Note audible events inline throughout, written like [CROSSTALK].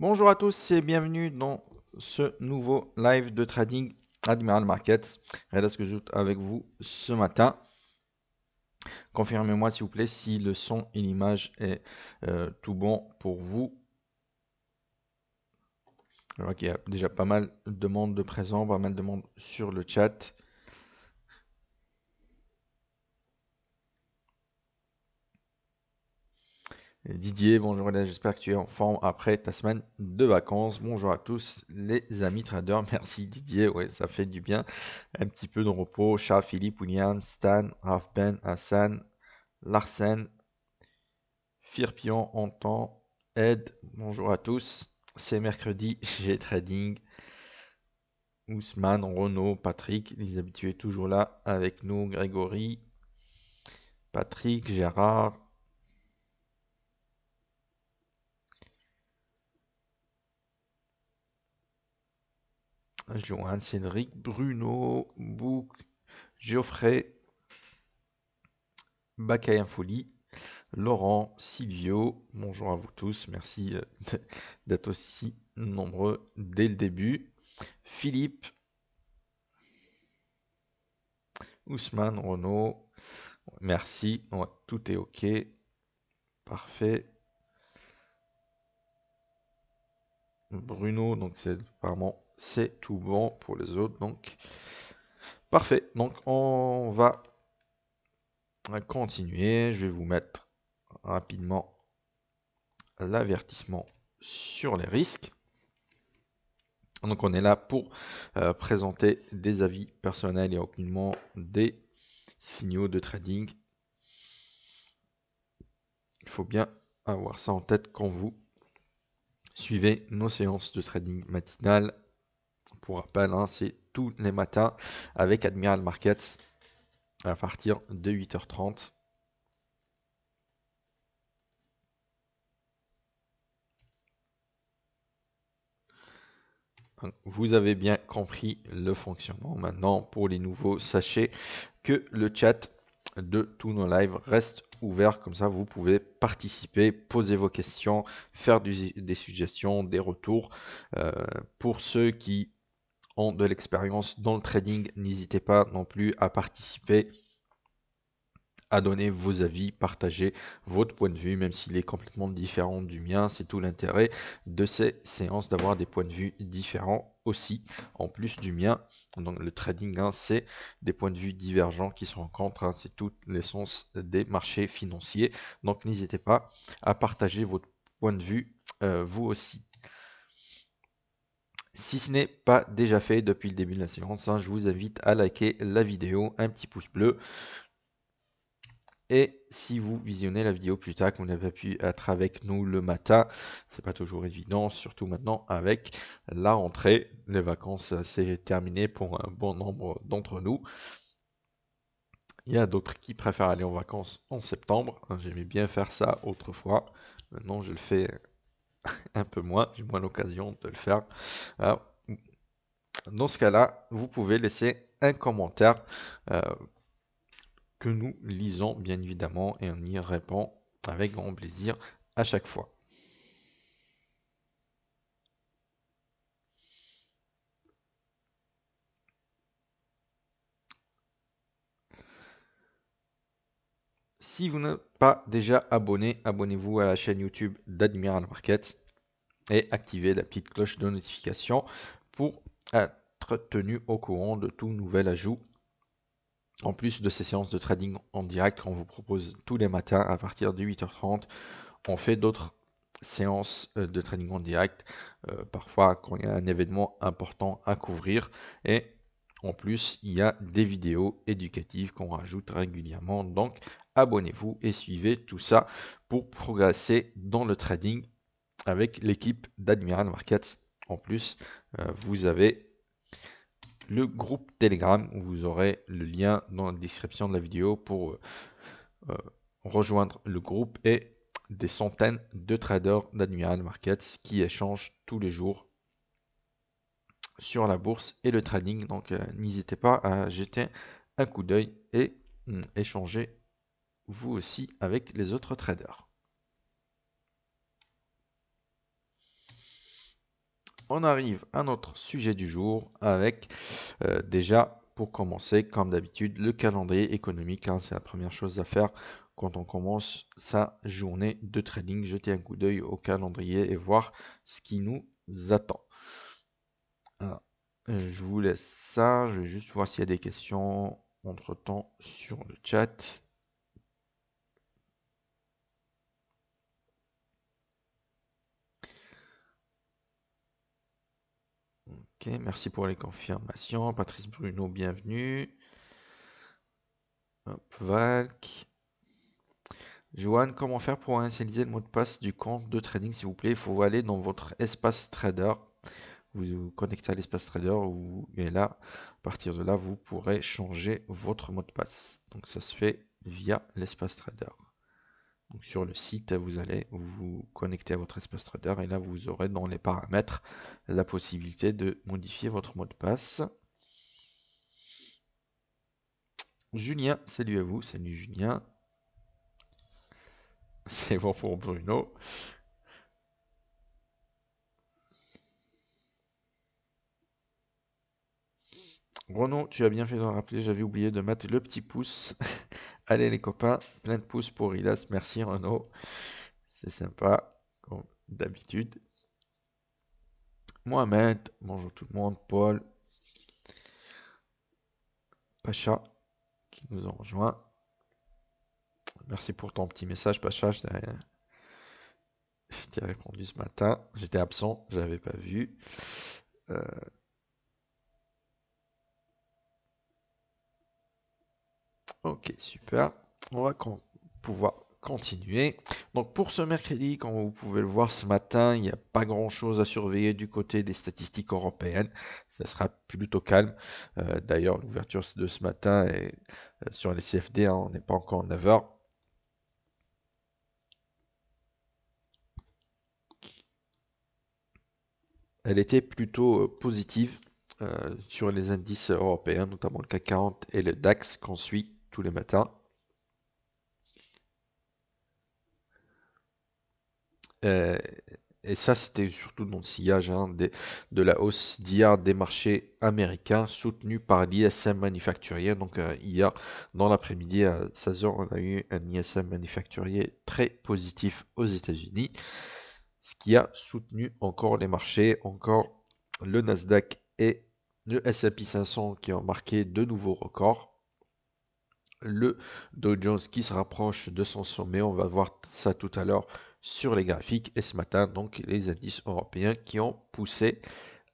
Bonjour à tous et bienvenue dans ce nouveau live de trading Admiral Markets. Regardez ce que je avec vous ce matin. Confirmez-moi s'il vous plaît si le son et l'image est euh, tout bon pour vous. Alors qu'il y a déjà pas mal de monde de présent, pas mal de monde sur le chat. Didier, bonjour j'espère que tu es en forme après ta semaine de vacances. Bonjour à tous les amis traders, [LAUGHS] merci Didier, ouais, ça fait du bien. Un petit peu de repos, Charles Philippe, William, Stan, Ben, Hassan, Larsen, Firpion, Anton, Ed, bonjour à tous. C'est mercredi, [LAUGHS] j'ai trading. Ousmane, Renaud, Patrick, les habitués toujours là avec nous, Grégory, Patrick, Gérard, Johan, Cédric, Bruno, Bouc, Geoffrey, bacayen Folie, Laurent, Silvio, bonjour à vous tous, merci euh, [LAUGHS] d'être aussi nombreux dès le début. Philippe, Ousmane, Renaud, merci, tout est ok, parfait. Bruno, donc c'est apparemment c'est tout bon pour les autres. Donc, parfait. Donc, on va continuer. Je vais vous mettre rapidement l'avertissement sur les risques. Donc, on est là pour euh, présenter des avis personnels et aucunement des signaux de trading. Il faut bien avoir ça en tête quand vous suivez nos séances de trading matinales pour rappel, hein. c'est tous les matins avec Admiral Markets à partir de 8h30. Vous avez bien compris le fonctionnement. Maintenant, pour les nouveaux, sachez que le chat de tous nos lives reste ouvert. Comme ça, vous pouvez participer, poser vos questions, faire des suggestions, des retours. Euh, pour ceux qui ont de l'expérience dans le trading, n'hésitez pas non plus à participer à donner vos avis, partager votre point de vue, même s'il est complètement différent du mien. C'est tout l'intérêt de ces séances, d'avoir des points de vue différents aussi, en plus du mien. Donc le trading, hein, c'est des points de vue divergents qui se rencontrent, hein, c'est toute l'essence des marchés financiers. Donc n'hésitez pas à partager votre point de vue, euh, vous aussi. Si ce n'est pas déjà fait depuis le début de la séance, hein, je vous invite à liker la vidéo, un petit pouce bleu. Et si vous visionnez la vidéo plus tard, qu'on n'avez pas pu être avec nous le matin, c'est pas toujours évident, surtout maintenant avec la rentrée. Les vacances, euh, c'est terminé pour un bon nombre d'entre nous. Il y a d'autres qui préfèrent aller en vacances en septembre. Hein, j'aimais bien faire ça autrefois. Maintenant, je le fais [LAUGHS] un peu moins. J'ai moins l'occasion de le faire. dans ce cas-là, vous pouvez laisser un commentaire euh, que nous lisons bien évidemment et on y répond avec grand plaisir à chaque fois. Si vous n'êtes pas déjà abonné, abonnez-vous à la chaîne YouTube d'Admiral Market et activez la petite cloche de notification pour être tenu au courant de tout nouvel ajout en plus de ces séances de trading en direct qu'on vous propose tous les matins à partir de 8h30, on fait d'autres séances euh, de trading en direct, euh, parfois quand il y a un événement important à couvrir. Et en plus, il y a des vidéos éducatives qu'on rajoute régulièrement. Donc, abonnez-vous et suivez tout ça pour progresser dans le trading avec l'équipe d'Admiral Markets. En plus, euh, vous avez le groupe Telegram où vous aurez le lien dans la description de la vidéo pour euh, euh, rejoindre le groupe et des centaines de traders d'Admiral Markets qui échangent tous les jours sur la bourse et le trading. Donc euh, n'hésitez pas à jeter un coup d'œil et hum, échanger vous aussi avec les autres traders. on arrive à notre sujet du jour avec euh, déjà pour commencer, comme d'habitude, le calendrier économique, hein. c'est la première chose à faire quand on commence sa journée de trading, jeter un coup d'œil au calendrier et voir ce qui nous attend. Euh, je vous laisse ça, je vais juste voir s'il y a des questions entre temps sur le chat. merci pour les confirmations. Patrice Bruno, bienvenue. Hop, Valk. Johan, comment faire pour initialiser le mot de passe du compte de trading, s'il vous plaît Il faut aller dans votre espace trader. Vous vous connectez à l'espace trader et là, à partir de là, vous pourrez changer votre mot de passe. Donc ça se fait via l'espace trader sur le site, vous allez vous connecter à votre espace trader et là vous aurez dans les paramètres la possibilité de modifier votre mot de passe. Julien, salut à vous, salut Julien. [LAUGHS] C'est bon pour Bruno. Renaud, tu as bien fait de rappeler, j'avais oublié de mettre le petit pouce. [LAUGHS] Allez les copains, plein de pouces pour Ilas, merci Renaud. C'est sympa, comme d'habitude. Mohamed, bonjour tout le monde, Paul, Pacha qui nous ont rejoint. Merci pour ton petit message, Pacha. Je t'ai répondu ce matin. J'étais absent, je n'avais pas vu. Euh, Ok, super. On va pouvoir continuer. Donc pour ce mercredi, comme vous pouvez le voir ce matin, il n'y a pas grand-chose à surveiller du côté des statistiques européennes. Ça sera plutôt calme. Euh, d'ailleurs, l'ouverture de ce matin est euh, sur les CFD, hein, on n'est pas encore en 9h. Elle était plutôt euh, positive sur les indices européens, notamment le CAC 40 et le DAX qu'on suit les matins. Euh, et ça, c'était surtout dans le sillage hein, des, de la hausse d'hier des marchés américains soutenus par l'ISM manufacturier. Donc euh, hier, dans l'après-midi à 16h, on a eu un ISM manufacturier très positif aux États-Unis, ce qui a soutenu encore les marchés, encore le Nasdaq et le S&P 500 qui ont marqué de nouveaux records le Dow Jones qui se rapproche de son sommet. On va voir ça tout à l'heure sur les graphiques. Et ce matin, donc, les indices européens qui ont poussé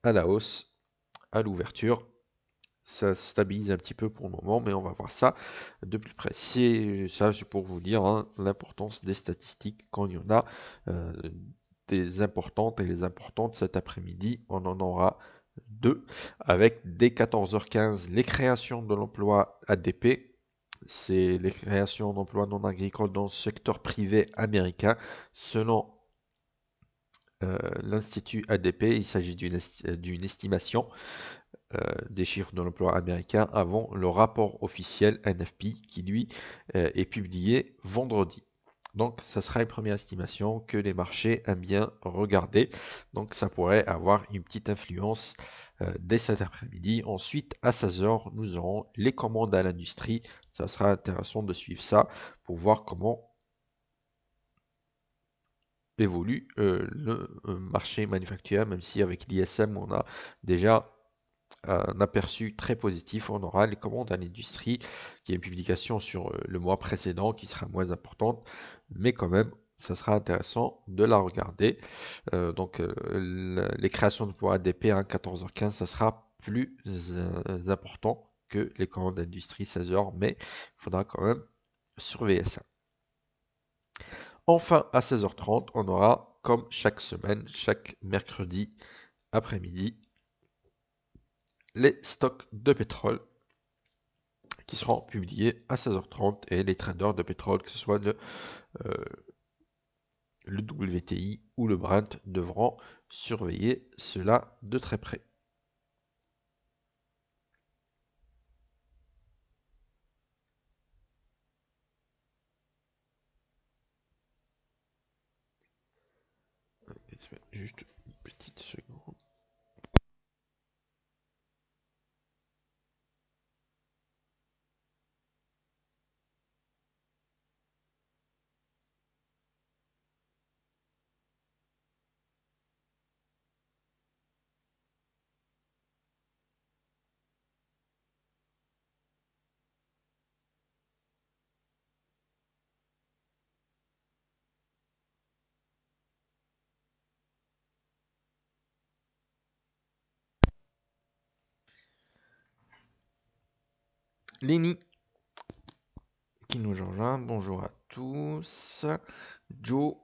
à la hausse à l'ouverture. Ça stabilise un petit peu pour le moment, mais on va voir ça de plus près. C'est ça, c'est pour vous dire hein, l'importance des statistiques quand il y en a euh, des importantes et les importantes cet après-midi. On en aura deux avec dès 14h15 les créations de l'emploi ADP c'est les créations d'emplois non agricoles dans le secteur privé américain. Selon euh, l'Institut ADP, il s'agit d'une estimation euh, des chiffres de l'emploi américain avant le rapport officiel NFP qui, lui, euh, est publié vendredi. Donc, ça sera une première estimation que les marchés aiment bien regarder. Donc, ça pourrait avoir une petite influence dès cet après-midi. Ensuite, à 16h, nous aurons les commandes à l'industrie ça sera intéressant de suivre ça pour voir comment évolue euh, le euh, marché manufacturier, même si avec l'ISM, on a déjà un aperçu très positif. On aura les commandes à l'industrie, qui est une publication sur euh, le mois précédent, qui sera moins importante, mais quand même, ça sera intéressant de la regarder. donc, les créations de poids ADP à 14h15, ça sera plus important que les commandes d'industrie 16h, mais il faudra quand même surveiller ça. Enfin, à 16h30, on aura, comme chaque semaine, chaque mercredi après-midi, les stocks de pétrole qui seront publiés à 16h30 et les traders de pétrole, que ce soit euh, le, le WTI ou le Brent, devront surveiller cela de très près. Juste Lenny qui nous rejoint. Bonjour à tous. Joe.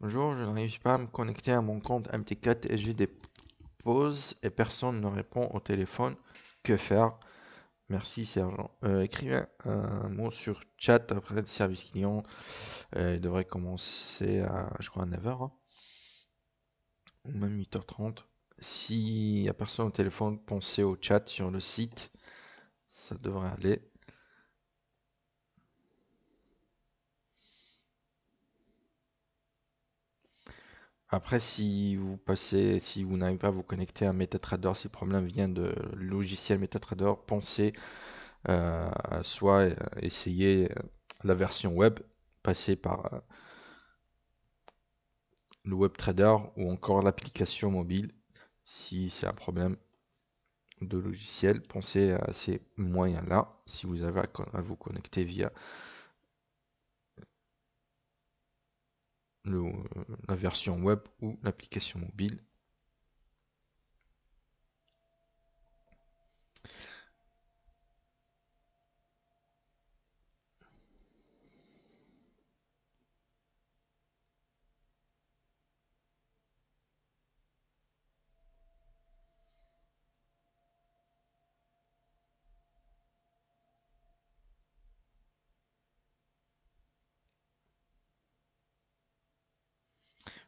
Bonjour, je n'arrive pas à me connecter à mon compte MT4 et j'ai des pauses et personne ne répond au téléphone. Que faire Merci Sergent. Euh, écrivez un mot sur chat après le service client. Euh, il devrait commencer à, je crois, à 9h. Hein. ou Même 8h30. S'il n'y a personne au téléphone, pensez au chat sur le site. Ça devrait aller. Après, si vous passez, si vous n'arrivez pas à vous connecter à MetaTrader, si le problème vient de logiciel MetaTrader, pensez euh, soit euh, essayer euh, la version web, passer par le web trader ou encore l'application mobile. Si c'est un problème de logiciel, pensez à ces moyens-là. Si vous avez à vous connecter via euh, la version web ou l'application mobile.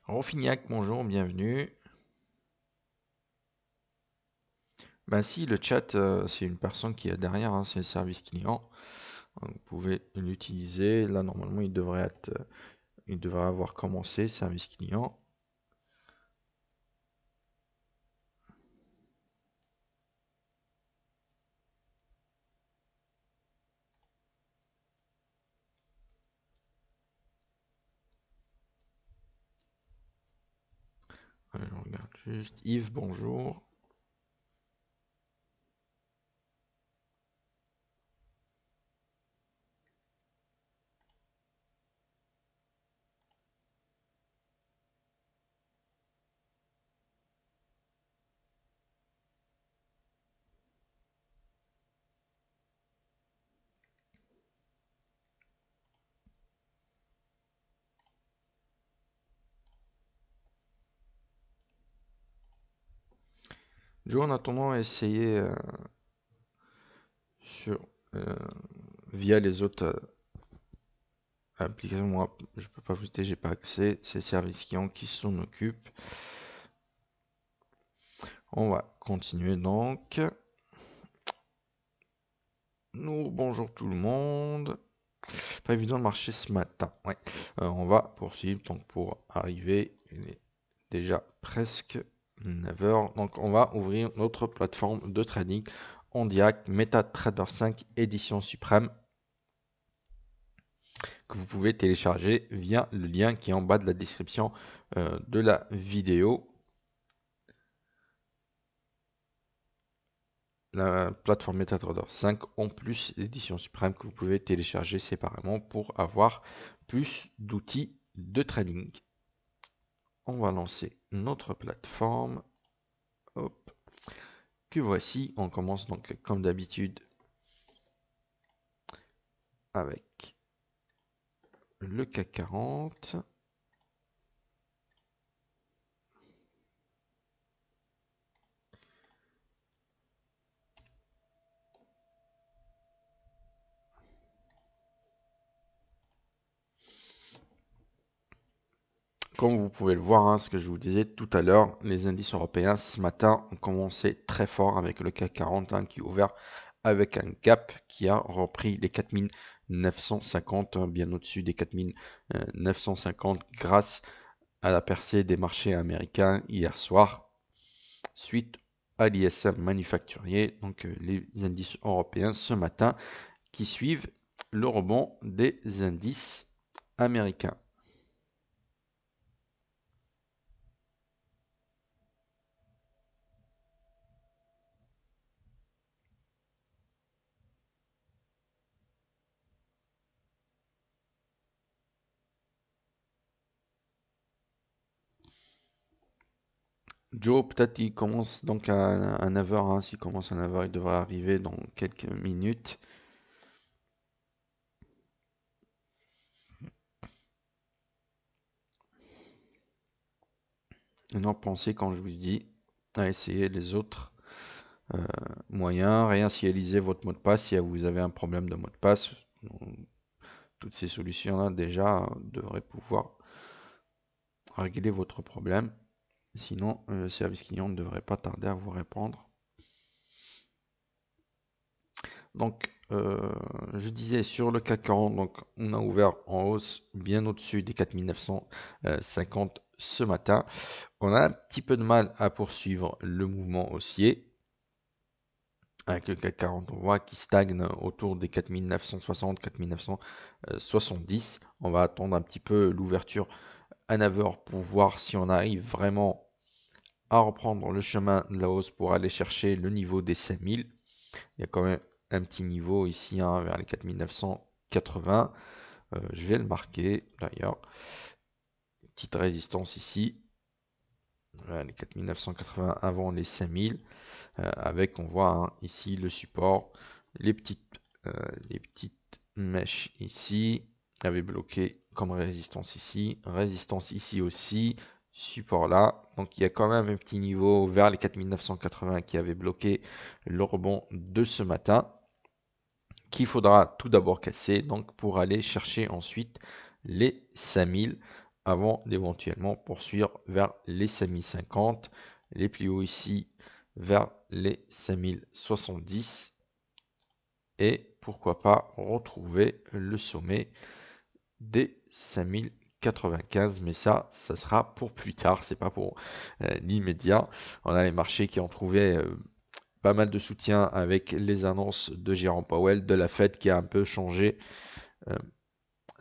Rofignac, bonjour, bienvenue. ben si, le chat, euh, c'est une personne qui est derrière, hein, c'est le service client. Vous pouvez l'utiliser. Là, normalement, il devrait, être, euh, il devrait avoir commencé, service client. Je regarde juste. Yves, bonjour. Du coup, en attendant, essayer euh, sur, euh, via les autres euh, applications. Moi, je peux pas vous je j'ai pas accès. C'est service client qui s'en occupe. On va continuer donc. Nous, bonjour tout le monde. Pas évident de marcher ce matin. Ouais. on va poursuivre donc pour arriver. Il est déjà presque 9h. Donc on va ouvrir notre plateforme de trading Ondiac MetaTrader 5 édition suprême que vous pouvez télécharger via le lien qui est en bas de la description euh, de la vidéo. La plateforme MetaTrader 5 en plus l'édition suprême que vous pouvez télécharger séparément pour avoir plus d'outils de trading on va lancer notre plateforme. Hop. Que voici, on commence donc comme d'habitude avec le CAC 40. Comme vous pouvez le voir, hein, ce que je vous disais tout à l'heure, les indices européens ce matin ont commencé très fort avec le CAC 40 hein, qui est ouvert avec un gap qui a repris les 4950, hein, bien au-dessus des 4950 euh, grâce à la percée des marchés américains hier soir suite à l'ISM manufacturier, donc euh, les indices européens ce matin qui suivent le rebond des indices américains. Joe, peut-être il commence donc à, 9h. Hein, s'il commence à 9h, il devrait arriver dans quelques minutes. non, pensez quand je vous dis à essayer les autres euh, moyens. Réinitialisez votre mot de passe si vous avez un problème de mot de passe. toutes ces solutions-là déjà devraient pouvoir régler votre problème. Sinon, euh, le service client ne devrait pas tarder à vous répondre. Donc, euh, je disais sur le CAC 40, donc on a ouvert en hausse bien au-dessus des 4950 euh, ce matin. On a un petit peu de mal à poursuivre le mouvement haussier. Avec le CAC 40, on voit qui stagne autour des 4960, 4970. On va attendre un petit peu l'ouverture à 9 pour voir si on arrive vraiment à reprendre le chemin de la hausse pour aller chercher le niveau des 5000. Il y a quand même un petit niveau ici hein, vers les 4980. Euh, je vais le marquer d'ailleurs. Petite résistance ici. les 4980 avant les 5000. Euh, avec, on voit hein, ici le support, les petites, euh, les petites mèches ici avaient bloqué comme résistance ici, résistance ici aussi, support là. Donc il y a quand même un petit niveau vers les 4980 qui avait bloqué le rebond de ce matin qu'il faudra tout d'abord casser donc pour aller chercher ensuite les 5000 avant d'éventuellement poursuivre vers les 5050 les plus hauts ici vers les 5070 et pourquoi pas retrouver le sommet des 5095, mais ça, ça sera pour plus tard, c'est pas pour euh, l'immédiat. On a les marchés qui ont trouvé euh, pas mal de soutien avec les annonces de Jérôme Powell, de la Fed qui a un peu changé euh,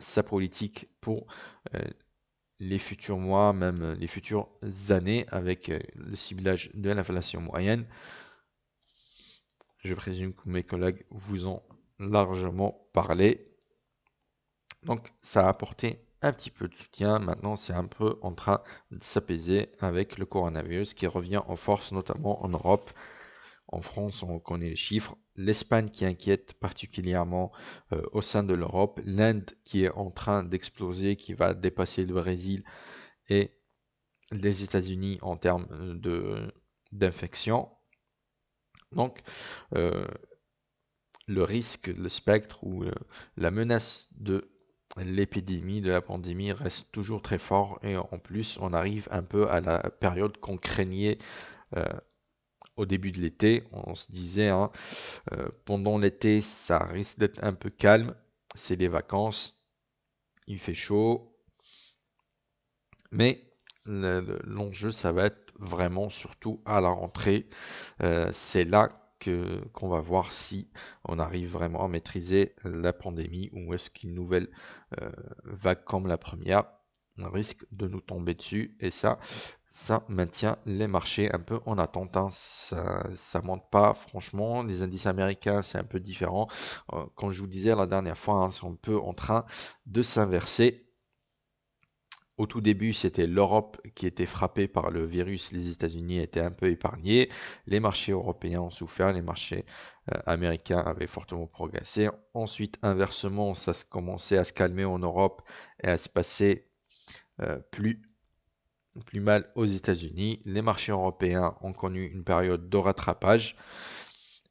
sa politique pour les futurs mois, même les futures années, avec le ciblage de l'inflation moyenne. Je présume que mes collègues vous ont largement parlé. Donc ça a apporté un petit peu de soutien. Maintenant, c'est un peu en train de s'apaiser avec le coronavirus qui revient en force, notamment en Europe. En France, on connaît les chiffres. L'Espagne qui inquiète particulièrement euh, au sein de l'Europe. L'Inde qui est en train d'exploser, qui va dépasser le Brésil. Et les États-Unis en termes euh, d'infection. Donc, euh, le risque, le spectre ou la menace de l'épidémie de la pandémie reste toujours très fort et en plus on arrive un peu à la période qu'on craignait euh, au début de l'été. On se disait hein, euh, pendant l'été ça risque d'être un peu calme, c'est les vacances, il fait chaud, mais l'enjeu le, ça va être vraiment surtout à la rentrée. Euh, c'est là qu'on va voir si on arrive vraiment à maîtriser la pandémie ou est-ce qu'une nouvelle euh, vague comme la première risque de nous tomber dessus et ça ça maintient les marchés un peu en attente. Hein. Ça, ça monte pas, franchement. Les indices américains, c'est un peu différent. quand euh, comme je vous disais la dernière fois, hein, c'est un peu en train de s'inverser au tout début, c'était l'Europe qui était frappée par le virus, les États-Unis étaient un peu épargnés, les marchés européens ont souffert, les marchés euh, américains avaient fortement progressé. Ensuite, inversement, ça se commençait à se calmer en Europe et à se passer euh, plus plus mal aux États-Unis. Les marchés européens ont connu une période de rattrapage.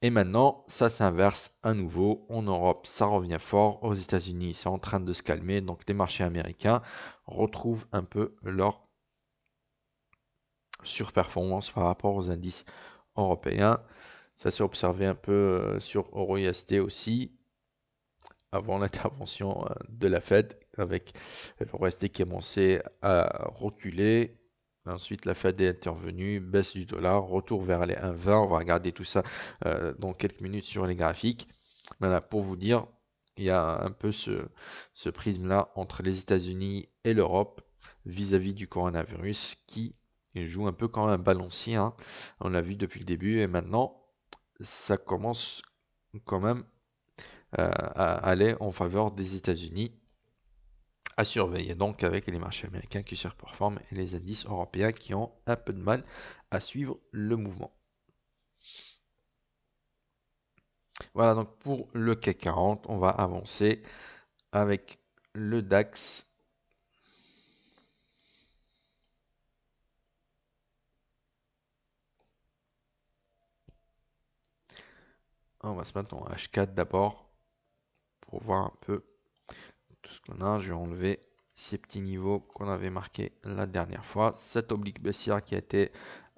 Et maintenant, ça s'inverse à nouveau. En Europe, ça revient fort. Aux États-Unis, c'est en train de se calmer. Donc les marchés américains retrouvent un peu leur surperformance par rapport aux indices européens. Ça s'est observé un peu euh, sur EURUSD aussi avant [LAUGHS] l'intervention euh, de la Fed avec l'EURUSD qui a commencé à reculer Ensuite, la Fed est intervenue, baisse du dollar, retour vers les 1,20. On va regarder tout ça euh, dans quelques minutes sur les graphiques. Voilà, pour vous dire, il y a un peu ce, ce prisme-là entre les États-Unis et l'Europe vis-à-vis du coronavirus qui joue un peu comme un balancier. Hein. On l'a vu depuis le début et maintenant, ça commence quand même euh, à aller en faveur des États-Unis à surveiller donc avec les marchés américains qui surperforment et les indices européens qui ont un peu de mal à suivre le mouvement. Voilà donc pour le CAC 40, on va avancer avec le DAX. On va se mettre en H4 d'abord pour voir un peu tout ce qu'on a. Je vais enlever ces petits niveaux qu'on avait marqués la dernière fois. Cette oblique baissière qui a été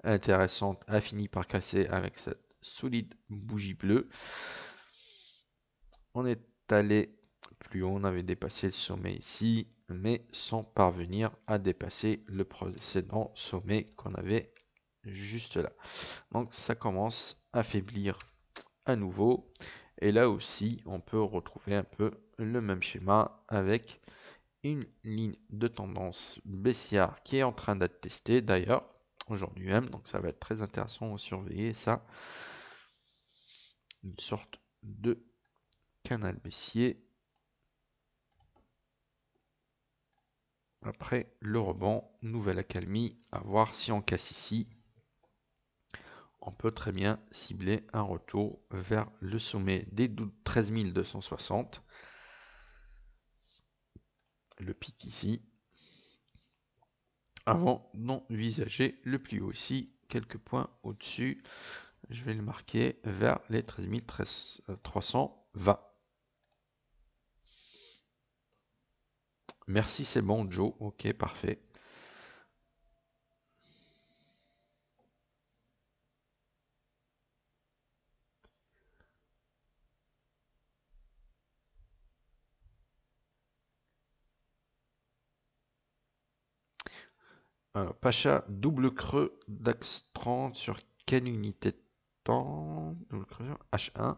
intéressante a fini par casser avec cette solide bougie bleue. On est allé plus haut, on avait dépassé le sommet ici, mais sans parvenir à dépasser le précédent sommet qu'on avait juste là. Donc ça commence à faiblir à nouveau. Et là aussi, on peut retrouver un peu le même schéma avec une ligne de tendance baissière qui est en train d'être testée d'ailleurs aujourd'hui même. Donc ça va être très intéressant à surveiller ça. Une sorte de canal baissier. Après le rebond, nouvelle accalmie, à voir si on casse ici. On peut très bien cibler un retour vers le sommet des 13 260 le pic ici, avant d'envisager le plus haut ici, quelques points au-dessus. Je vais le marquer vers les 13 320. Merci, c'est bon, Joe. Ok, parfait. Alors, Pacha, double creux DAX 30 sur quelle unité de temps double creux H1.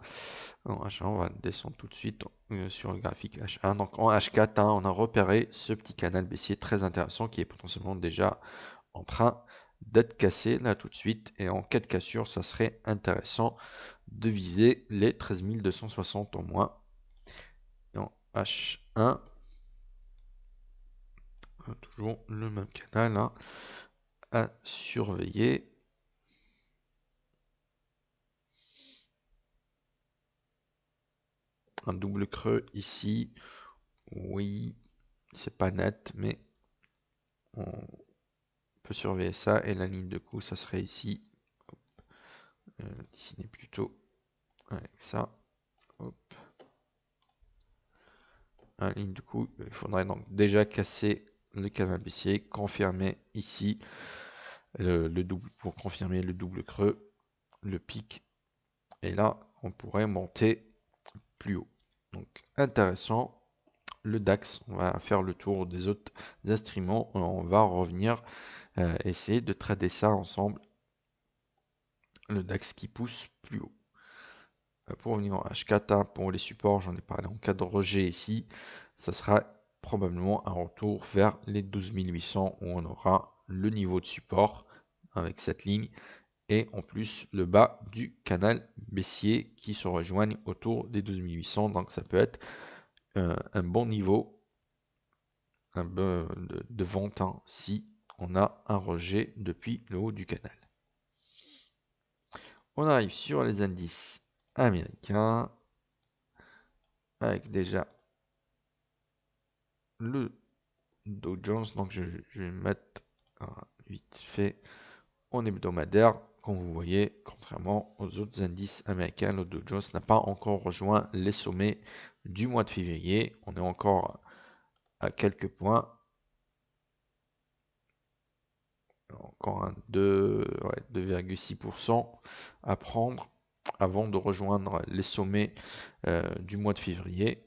h on va descendre tout de suite euh, sur le graphique H1. Donc en H4, hein, on a repéré ce petit canal baissier très intéressant qui est potentiellement déjà en train d'être cassé là tout de suite. Et en cas de cassure, ça serait intéressant de viser les 13 260 au moins. en H1, Hein, toujours le même canal hein, à surveiller. Un double creux ici. Oui, c'est pas net, mais on peut surveiller ça. Et la ligne de coup, ça serait ici. Euh, dessiner plutôt avec ça. Hop. La ah, ligne de coup, il faudrait donc déjà casser le canal baissier, confirmer ici le, double pour confirmer le double creux, le pic. Et là, on pourrait monter plus haut. Donc intéressant. Le DAX, on va faire le tour des autres instruments. On va revenir euh, essayer de trader ça ensemble. Le DAX qui pousse plus haut. Euh, pour venir en H4, hein, pour les supports, j'en ai parlé en cas de rejet ici. Ça sera probablement un retour vers les 12 800 où on aura le niveau de support avec cette ligne et en plus le bas du canal baissier qui se rejoignent autour des 12 800 donc ça peut être euh, un bon niveau de, vente hein, si on a un rejet depuis le haut du canal on arrive sur les indices américains avec déjà le Dow Jones. Donc je, vais mettre vite fait en hebdomadaire. Comme vous voyez, contrairement aux autres indices américains, le Dow Jones n'a pas encore rejoint les sommets du mois de février. On est encore à quelques points. Encore un 2,6% à prendre avant de rejoindre les sommets euh, du mois de février.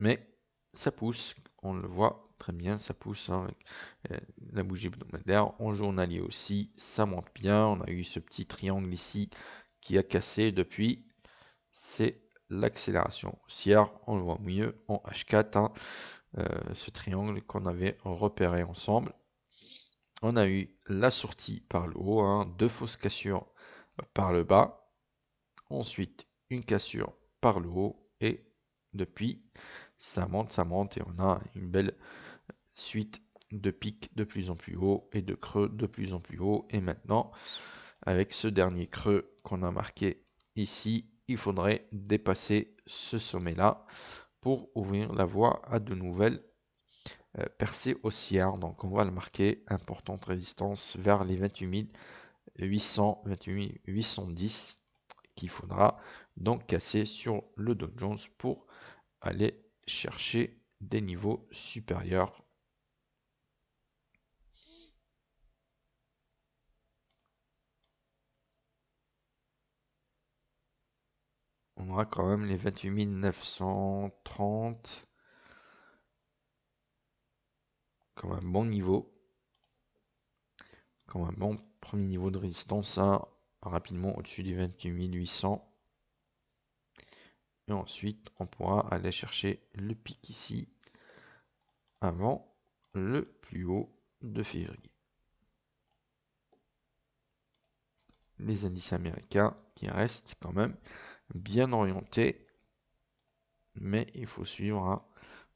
Mais ça pousse, on le voit très bien, ça pousse hein, avec euh, la bougie hebdomadaire. En journalier aussi, ça monte bien. On a eu ce petit triangle ici qui a cassé depuis. C'est l'accélération haussière, on le voit mieux en H4, hein, euh, ce triangle qu'on avait repéré ensemble. On a eu la sortie par le haut, hein, deux fausses cassures par le bas, ensuite une cassure par le haut et depuis ça monte, ça monte, et on a une belle suite de pics de plus en plus haut et de creux de plus en plus haut. Et maintenant, avec ce dernier creux qu'on a marqué ici, il faudrait dépasser ce sommet-là pour ouvrir la voie à de nouvelles euh, percées haussières. Donc on va le marquer, importante résistance vers les 28 800, 28 810 qu'il faudra donc casser sur le Dow Jones pour aller chercher des niveaux supérieurs. On aura quand même les 28 930 comme un bon niveau. Comme un bon premier niveau de résistance, hein, rapidement au-dessus du 28 800. Et ensuite, on pourra aller chercher le pic ici avant le plus haut de février. Les indices américains qui restent quand même bien orientés. Mais il faut suivre hein,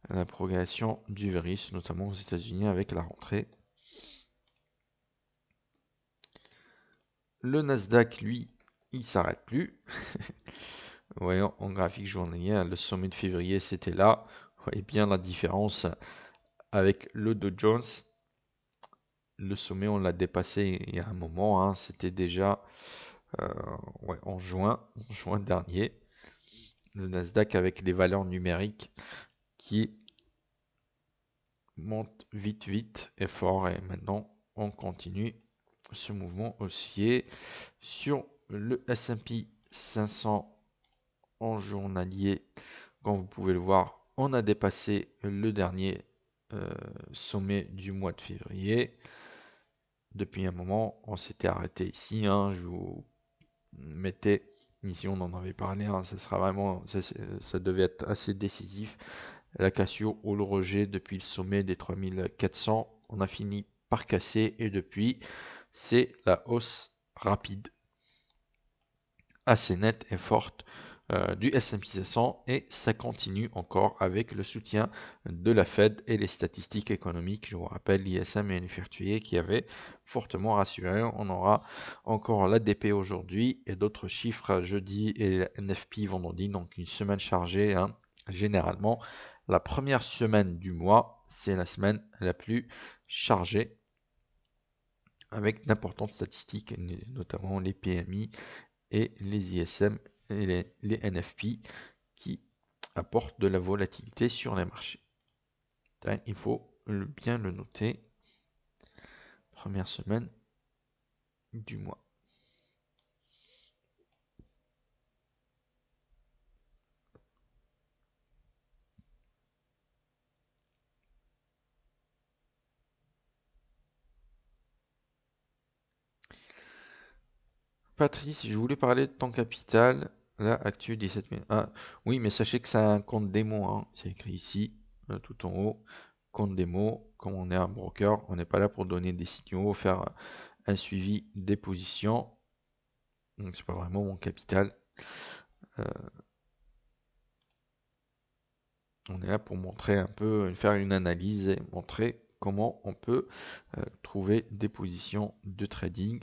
la progression du virus, notamment aux États-Unis avec la rentrée. Le Nasdaq, lui, il s'arrête plus. [LAUGHS] Voyons en graphique journalier, le sommet de février, c'était là. Vous voyez bien la différence avec le Dow Jones. Le sommet, on l'a dépassé il y a un moment. Hein. c'était déjà euh, en juin, juin dernier. Le Nasdaq avec les valeurs numériques qui montent vite, vite et fort. Et maintenant, on continue ce mouvement haussier sur le S&P 500 en journalier. Comme vous pouvez le voir, on a dépassé le dernier euh, sommet du mois de février. Depuis un moment, on s'était arrêté ici. un hein. je vous mettais ici, on en avait parlé. Hein. ça sera vraiment, ça, devait être assez décisif. La cassure ou le rejet depuis le sommet des 3400, on a fini par casser et depuis, c'est la hausse rapide, assez nette et forte euh, du S&P 500 et ça continue encore avec le soutien de la Fed et les statistiques économiques. Je vous rappelle l'ISM et manufacturier qui avaient fortement rassuré. On aura encore l'ADP aujourd'hui et d'autres chiffres jeudi et NFP vendredi, donc une semaine chargée. Hein. Généralement, la première semaine du mois, c'est la semaine la plus chargée avec d'importantes statistiques, notamment les PMI et les ISM les, NFP qui apportent de la volatilité sur les marchés. Il faut bien le noter. Première semaine du mois. Patrice, je voulais parler de ton capital. Là, actu 17 000. Ah, oui, mais sachez que c'est un compte démo. Hein. C'est écrit ici, euh, tout en haut. Compte démo. Comme on est un broker, on n'est pas là pour donner des signaux, faire un suivi des positions. Donc, c'est pas vraiment mon capital. Euh, on est là pour montrer un peu, faire une analyse et montrer comment on peut euh, trouver des positions de trading.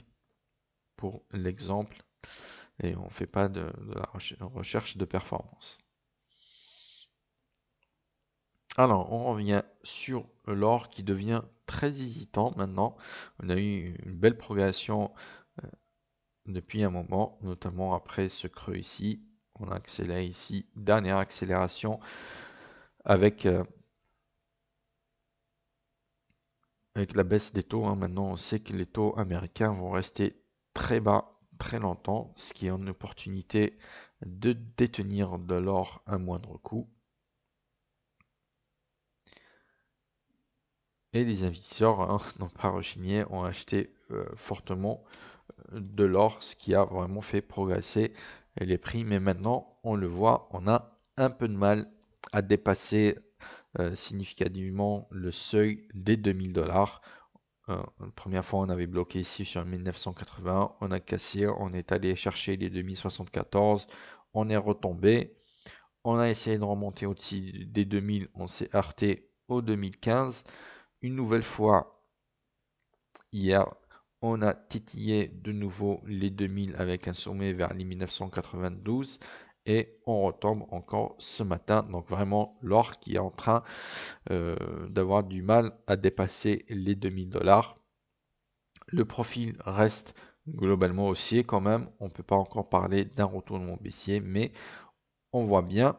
Pour l'exemple, et on ne fait pas de, la recherche de performance. Alors, on revient sur l'or qui devient très hésitant maintenant. On a eu une belle progression euh, depuis un moment, notamment après ce creux ici. On accélère ici, dernière accélération avec, euh, avec la baisse des taux. Hein. Maintenant, on sait que les taux américains vont rester très bas très longtemps, ce qui est une opportunité de détenir de l'or à moindre coût. Et les investisseurs hein, [LAUGHS] n'ont pas rechigné, ont acheté euh, fortement euh, de l'or, ce qui a vraiment fait progresser les prix. Mais maintenant, on le voit, on a un peu de mal à dépasser euh, significativement le seuil des 2000 dollars. Euh, première fois, on avait bloqué ici sur 1980, on a cassé, on est allé chercher les 2074, on est retombé, on a essayé de remonter au-dessus des 2000, on s'est heurté au 2015. Une nouvelle fois, hier, on a titillé de nouveau les 2000 avec un sommet vers les 1992 et on retombe encore ce matin. Donc vraiment l'or qui est en train euh, d'avoir du mal à dépasser les 2000 dollars. Le profil reste globalement haussier quand même. On ne peut pas encore parler d'un retournement baissier, mais on voit bien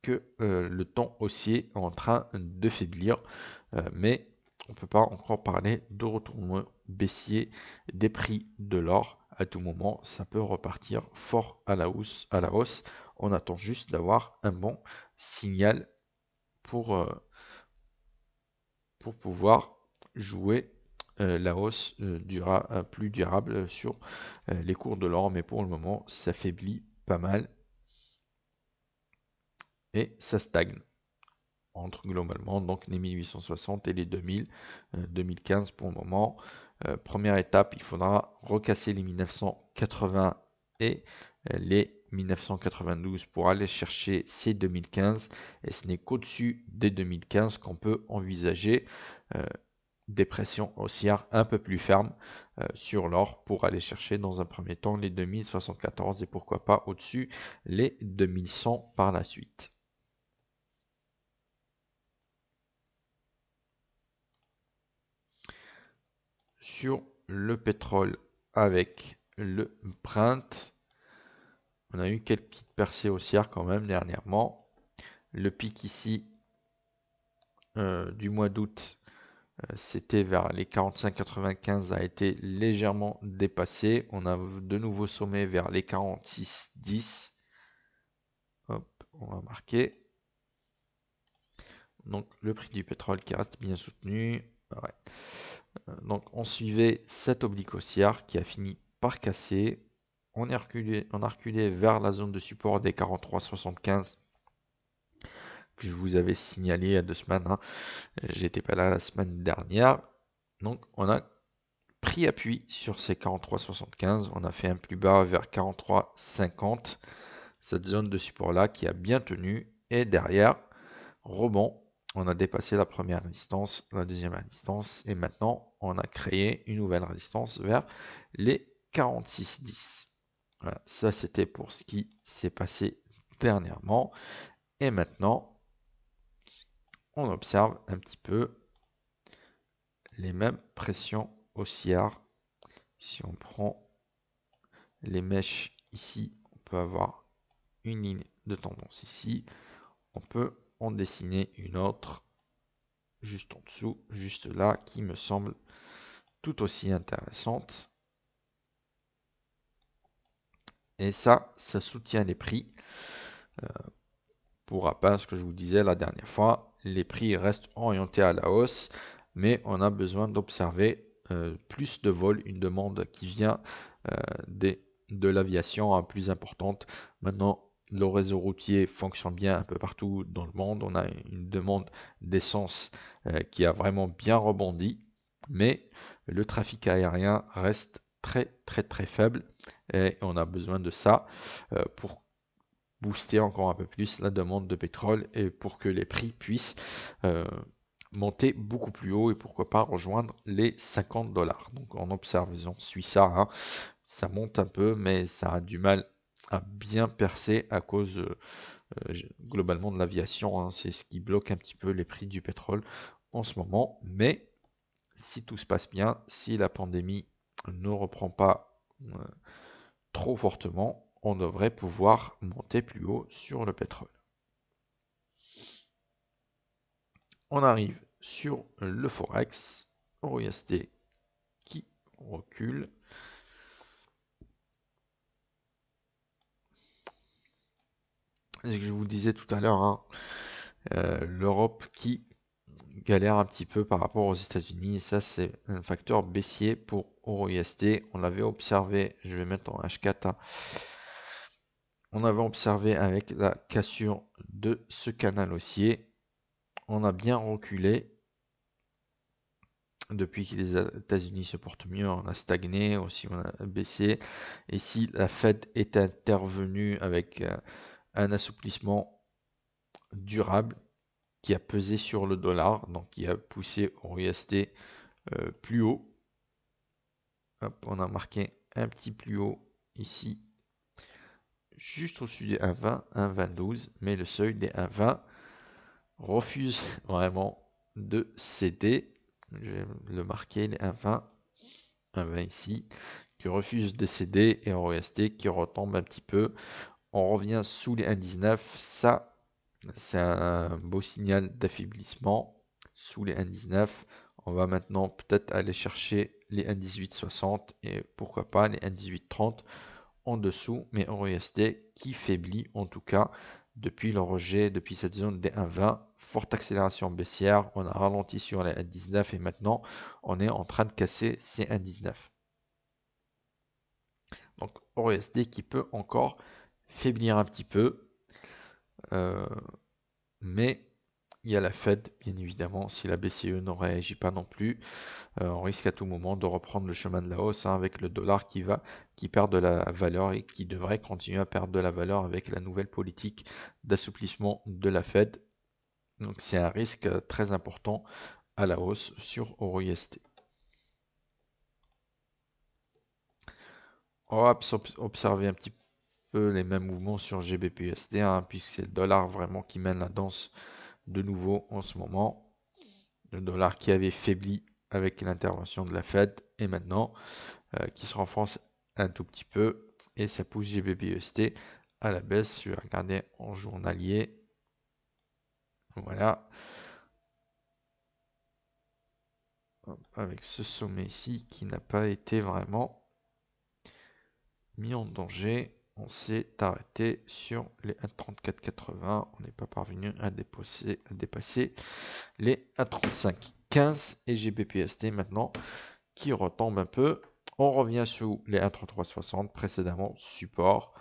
que euh, le temps haussier est en train de faiblir. Euh, mais on ne peut pas encore parler de retournement baissier des prix de l'or tout moment, ça peut repartir fort à la hausse. À la hausse. On attend juste d'avoir un bon signal pour, euh, pour pouvoir jouer euh, la hausse euh, durera plus durable sur les cours de l'or. Mais pour le moment, ça faiblit pas mal et ça stagne entre globalement donc les 1860 et les 2000, 2015 pour le moment. Euh, première étape, il faudra recasser les 1980 et euh, les 1992 pour aller chercher ces 2015 et ce n'est qu'au-dessus des 2015 qu'on peut envisager euh, des pressions haussières un peu plus fermes sur l'or pour aller chercher dans un premier temps les 2074 et pourquoi pas au-dessus les 2100 par la suite. sur le pétrole avec le print. On a eu quelques petites percées haussières quand même dernièrement. Le pic ici euh, du mois d'août, euh, c'était vers les 45,95, a été légèrement dépassé. On a de nouveau sommet vers les 46 Hop, on va marquer. Donc le prix du pétrole qui reste bien soutenu. Euh, donc on suivait cette oblique haussière qui a fini par casser. On, a reculé vers la zone de support des 43,75 que je vous avais signalé il y a deux semaines. Hein. J'étais pas là la semaine dernière. Donc on a pris appui sur ces 43,75. On a fait un plus bas vers 43,50. Cette zone de support là qui a bien tenu. Et derrière, rebond on a dépassé la première résistance, la deuxième résistance, et maintenant on a créé une nouvelle résistance vers les 46,10. Voilà, ça c'était pour ce qui s'est passé dernièrement. Et maintenant, on observe un petit peu les mêmes pressions haussières. Si on prend les mèches ici, on peut avoir une ligne de tendance ici. On peut dessiner une autre juste en dessous, juste là, qui me semble tout aussi intéressante. Et ça, ça soutient les prix. Euh, pour rappel, ce que je vous disais la dernière fois, les prix restent orientés à la hausse, mais on a besoin d'observer euh, plus de vols, une demande qui vient euh, des, de l'aviation hein, plus importante. Maintenant, le réseau routier fonctionne bien un peu partout dans le monde. On a une demande d'essence euh, qui a vraiment bien rebondi, mais le trafic aérien reste très très très faible et on a besoin de ça euh, pour booster encore un peu plus la demande de pétrole et pour que les prix puissent euh, monter beaucoup plus haut et pourquoi pas rejoindre les 50 dollars. Donc on observe, ça, hein. ça monte un peu, mais ça a du mal a bien percé à cause euh, euh, globalement de l'aviation. Hein. C'est ce qui bloque un petit peu les prix du pétrole en ce moment. Mais si tout se passe bien, si la pandémie ne reprend pas euh, trop fortement, on devrait pouvoir monter plus haut sur le pétrole. On arrive sur le Forex, et qui recule ce que je vous disais tout à l'heure, hein. euh, l'Europe qui galère un petit peu par rapport aux États-Unis. Ça, c'est un facteur baissier pour EURUSD. On l'avait observé, je vais mettre en H4. Hein. On avait observé avec la cassure de ce canal haussier. On a bien reculé. Depuis que les États-Unis se portent mieux, on a stagné, aussi on a baissé. Et si la Fed est intervenue avec euh, un assouplissement durable qui a pesé sur le dollar, donc qui a poussé au USD euh, plus haut. on a marqué un petit plus haut ici, juste au-dessus des 1,20, 1,22, mais le seuil des 1,20 refuse vraiment de céder. Je vais le marquer, les 1,20, 1,20 ici, qui refuse de céder et au USD qui retombe un petit peu on revient sous les 1,19. Ça, c'est un beau signal d'affaiblissement sous les 1,19. On va maintenant peut-être aller chercher les 1,1860 et pourquoi pas les 1,1830 en dessous, mais EURUSD qui faiblit en tout cas depuis le rejet, depuis cette zone des 1,20. Forte accélération baissière, on a ralenti sur les 1,19 et maintenant on est en train de casser ces 1,19. Donc OSD qui peut encore faiblir un petit peu. Euh, mais il y a la Fed, bien évidemment, si la BCE ne réagit pas non plus, euh, on risque à tout moment de reprendre le chemin de la hausse hein, avec le dollar qui va, qui perd de la valeur et qui devrait continuer à perdre de la valeur avec la nouvelle politique d'assouplissement de la Fed. Donc c'est un risque très important à la hausse sur EURUSD. On va observer un petit peu les mêmes mouvements sur GBPUSD, 1 hein, puisque c'est le dollar vraiment qui mène la danse de nouveau en ce moment. Le dollar qui avait faibli avec l'intervention de la Fed et maintenant euh, qui se renforce un tout petit peu et ça pousse GBPUSD à la baisse. Je vais regarder en journalier. Voilà. Avec ce sommet ici qui n'a pas été vraiment mis en danger on s'est arrêté sur les 1,3480. On n'est pas parvenu à dépasser, dépasser les 1,3515 et GBPST maintenant qui retombe un peu. On revient sous les 1,3360 précédemment support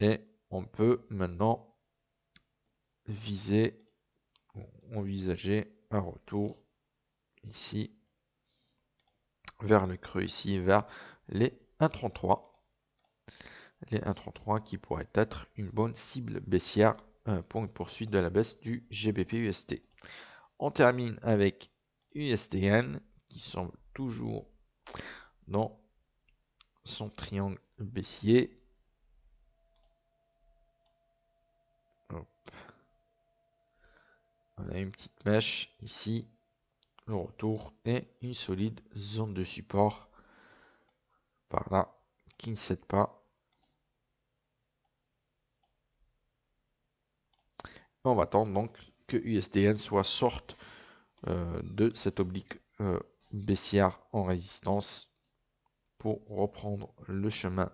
et on peut maintenant viser, envisager un retour ici vers le creux ici vers les 1,33 les 1,33 qui pourraient être une bonne cible baissière euh, pour une poursuite de la baisse du gbp ust On termine avec USTN qui semble toujours dans son triangle baissier. On a une petite mèche ici, le retour et une solide zone de support par là qui ne cède pas On va attendre donc que USDN soit sorte euh, de cette oblique euh, baissière en résistance pour reprendre le chemin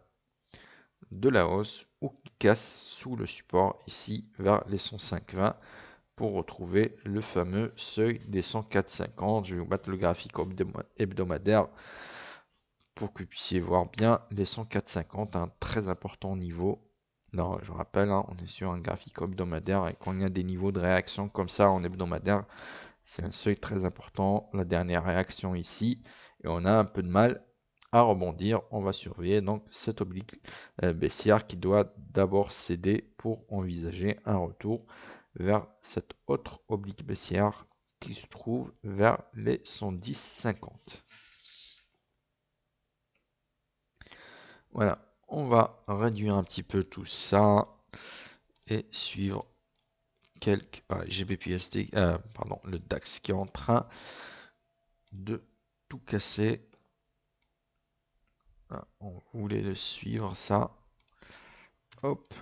de la hausse ou qu'il casse sous le support ici vers les 105,20 pour retrouver le fameux seuil des 104,50. Je vais vous mettre le graphique hebdomadaire pour que vous puissiez voir bien les 104,50, un très important niveau non, je rappelle, hein, on est sur un graphique hebdomadaire et quand il y a des niveaux de réaction comme ça en hebdomadaire, c'est un seuil très important. La dernière réaction ici, et on a un peu de mal à rebondir. On va surveiller donc cette oblique euh, baissière qui doit d'abord céder pour envisager un retour vers cette autre oblique baissière qui se trouve vers les 110,50. Voilà, on va réduire un petit peu tout ça et suivre quelques ah, euh, pardon, le DAX qui est en train de tout casser. Ah, on voulait le suivre, ça. Hop.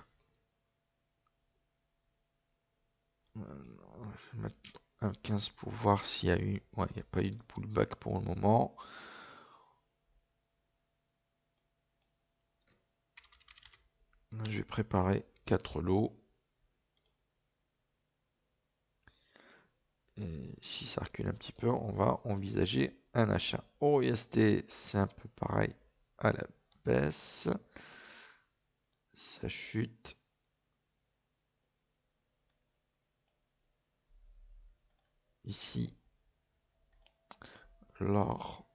Euh, je vais mettre un 15 pour voir s'il y a eu. il n'y a pas eu de pullback pour le moment. je vais préparer 4 lots. Et si ça recule un petit peu, on va envisager un achat. OIST, c'est un peu pareil à la baisse. Ça chute. Ici, l'or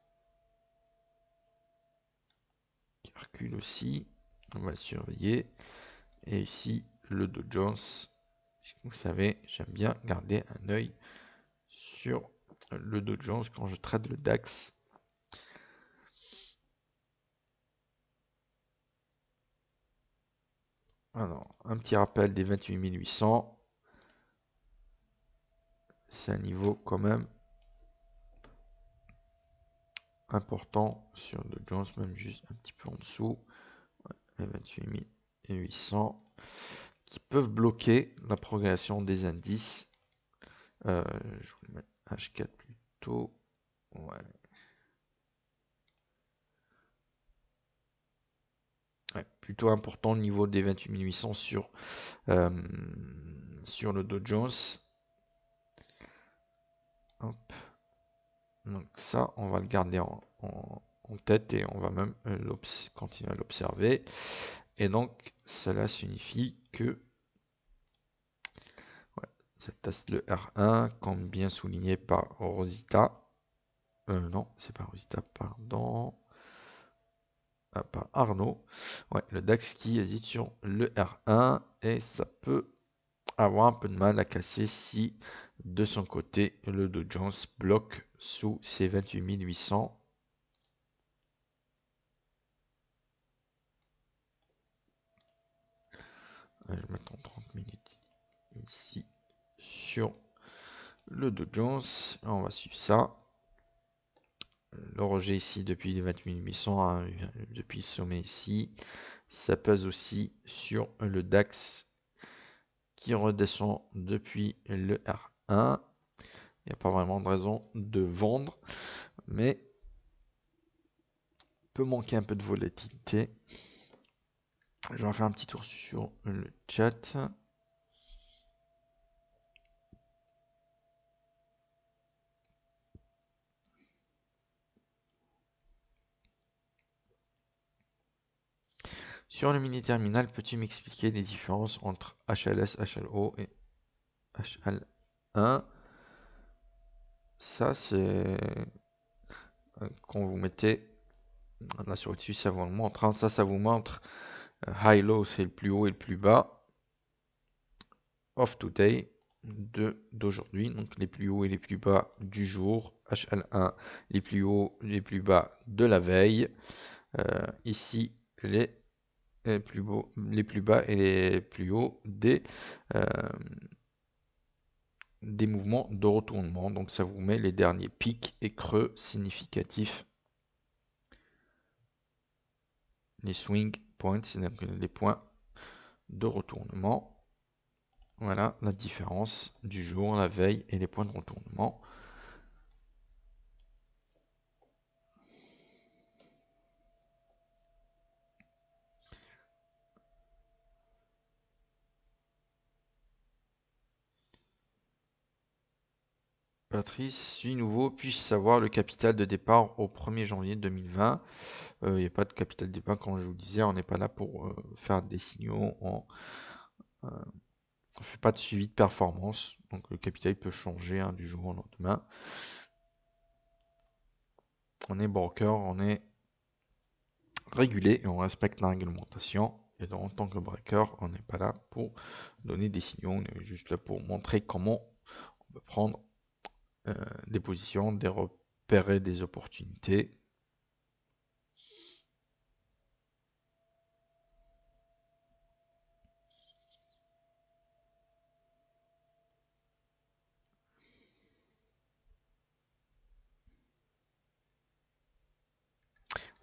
qui recule aussi on va surveiller. Et ici, le Dow Jones. Vous savez, j'aime bien garder un œil sur le Dow Jones quand je trade le DAX. Alors, un petit rappel des 28 800. C'est un niveau quand même important sur le Jones, même juste un petit peu en dessous. 28 800 qui peuvent bloquer la progression des indices. Euh, je H4 plutôt. plutôt important niveau des 28 800 sur, euh, sur le Dow Jones. Donc ça, on va le garder en, tête et on va même euh, continuer à l'observer. Et donc, cela signifie que ouais, cette le R1, comme bien souligné par Rosita, euh, non, c'est pas Rosita, pardon, ah, par Arnaud, ouais, le DAX qui hésite sur le R1 et ça peut avoir un peu de mal à casser si de son côté le Dow Jones bloque sous ses 28 800 je en 30 minutes ici sur le Dow Jones. on va suivre ça. Le rejet ici depuis les 2800 hein, depuis le sommet ici. Ça passe aussi sur le DAX qui redescend depuis le R1. Il n'y a pas vraiment de raison de vendre, mais peut manquer un peu de volatilité. Je vais faire un petit tour sur le chat. Sur le mini terminal, peux-tu m'expliquer les différences entre HLS, HLO et HL1 Ça, c'est euh, quand vous mettez là sur le dessus, ça vous montre. Hein. Ça, ça vous montre High-low, c'est le plus haut et le plus bas. Of today, d'aujourd'hui. Donc les plus hauts et les plus bas du jour. HL1, les plus hauts, les plus bas de la veille. Euh, ici, les, plus les plus bas et les plus hauts des, euh, des mouvements de retournement. Donc ça vous met les derniers pics et creux significatifs. Les swings points, cest les points de retournement. Voilà la différence du jour, la veille et les points de retournement. Patrice suis nouveau puisse savoir le capital de départ au 1er janvier 2020. il n'y a pas de capital de départ, comme je vous disais, on n'est pas là pour euh, faire des signaux, on euh, ne fait pas de suivi de performance, donc le capital peut changer hein, du jour au lendemain. On est broker, on est régulé et on respecte la réglementation. Et donc, en tant que breaker, on n'est pas là pour donner des signaux, on est juste là pour montrer comment on peut prendre euh, des positions, des repérer des opportunités.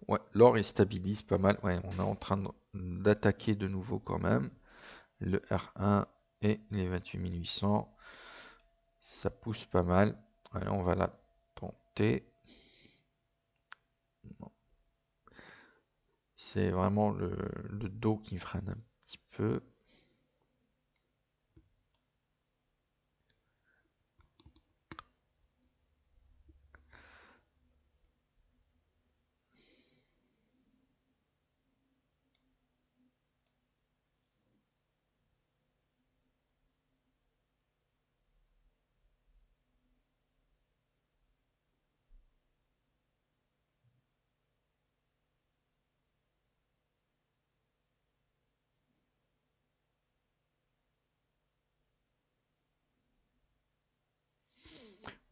Ouais, l'or il stabilise pas mal. Ouais, on est en train d'attaquer de nouveau quand même. Le R1 et les 28800, ça pousse pas mal on va la tenter. C'est vraiment le dos qui freine un petit peu.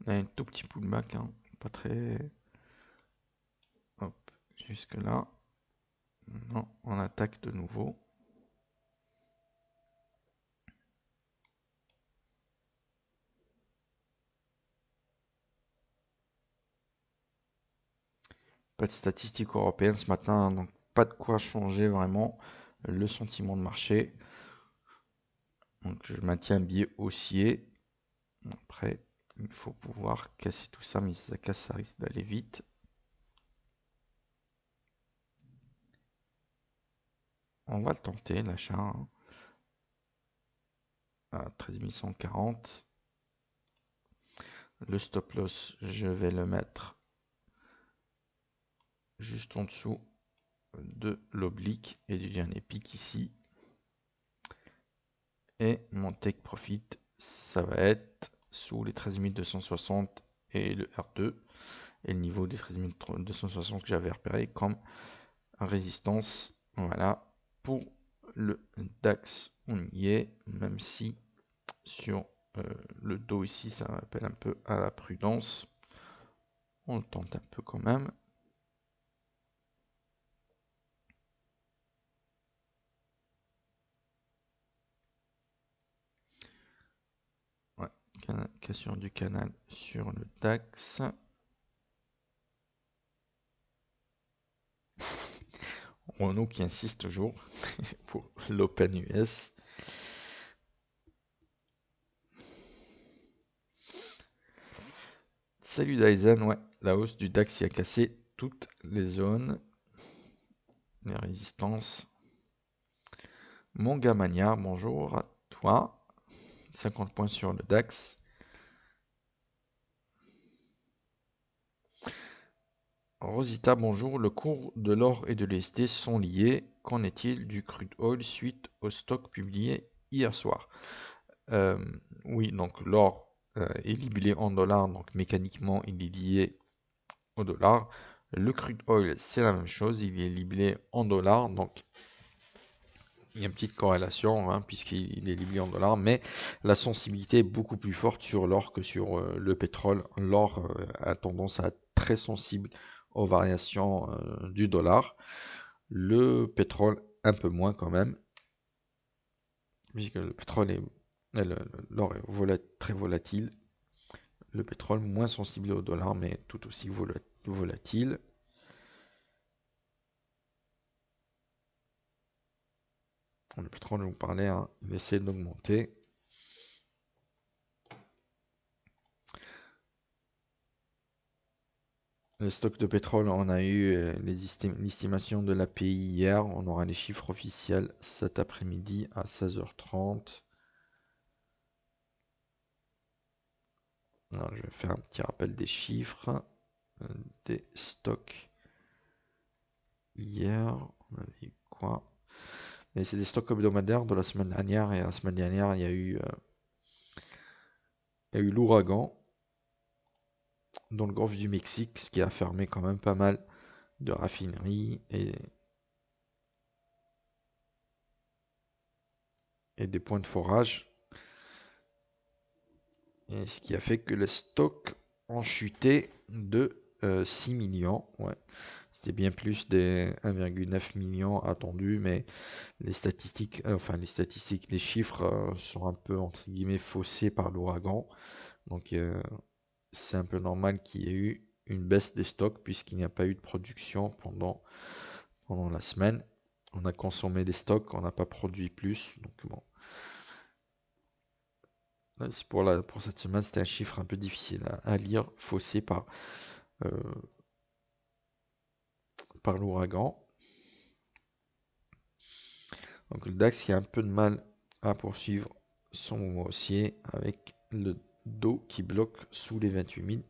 un tout petit pullback, hein. pas très... jusque là. Non, on attaque de nouveau. Pas de statistiques européennes ce matin, hein, donc pas de quoi changer vraiment le sentiment de marché. Donc je maintiens un biais haussier. Après, il faut pouvoir casser tout ça, mais si ça casse, ça risque d'aller vite. On va le tenter, l'achat. Hein. À 13 140. Le stop loss, je vais le mettre juste en dessous de l'oblique et du dernier pic ici. Et mon take profit, ça va être sous les 260 et le R2 et le niveau des 260 que j'avais repéré comme résistance. Voilà pour le DAX, on y est, même si sur euh, le dos ici ça rappelle un peu à la prudence. On le tente un peu quand même. cassure du canal sur le Dax. Renault [LAUGHS] qui insiste toujours [LAUGHS] pour l'Open US. Salut Dyson, ouais, la hausse du DAX a cassé toutes les zones, les résistances. Mon mania bonjour à toi. 50 points sur le DAX. Rosita, bonjour. Le cours de l'or et de l'EST sont liés. Qu'en est-il du crude oil suite au stock publié hier soir euh, Oui, donc l'or euh, est libellé en dollars, donc mécaniquement il est lié au dollar. Le crude oil, c'est la même chose, il est libellé en dollars, donc il y a une petite corrélation, hein, puisqu'il est libéré en dollars, mais la sensibilité est beaucoup plus forte sur l'or que sur euh, le pétrole. L'or euh, a tendance à être très sensible aux variations euh, du dollar. Le pétrole, un peu moins quand même, puisque le pétrole est. L'or est très volatile. Le pétrole, moins sensible au dollar, mais tout aussi volatile. Le pétrole, je vous parlais, hein. il essaie d'augmenter. Les stocks de pétrole, on a eu euh, l'estimation estimations de l'API hier. On aura les chiffres officiels cet après-midi à 16h30. je vais faire un petit rappel des chiffres euh, des stocks. Hier, on avait quoi mais c'est des stocks hebdomadaires de la semaine dernière. Et la semaine dernière, il y a eu, euh, eu l'ouragan dans le golfe du Mexique, ce qui a fermé quand même pas mal de raffineries et, et des points de forage. Et ce qui a fait que les stocks ont chuté de 6 euh, millions. Ouais bien plus des 1,9 million attendus, mais les statistiques, euh, enfin les statistiques, les chiffres euh, sont un peu entre guillemets faussés par l'ouragan. Donc euh, c'est un peu normal qu'il y ait eu une baisse des stocks puisqu'il n'y a pas eu de production pendant, pendant la semaine. On a consommé des stocks, on n'a pas produit plus. Donc bon. Pour, la, pour cette semaine, c'était un chiffre un peu difficile à, lire, faussé par, par l'ouragan. Donc le DAX qui a un peu de mal à poursuivre son mouvement haussier avec le dos qui bloque sous les 28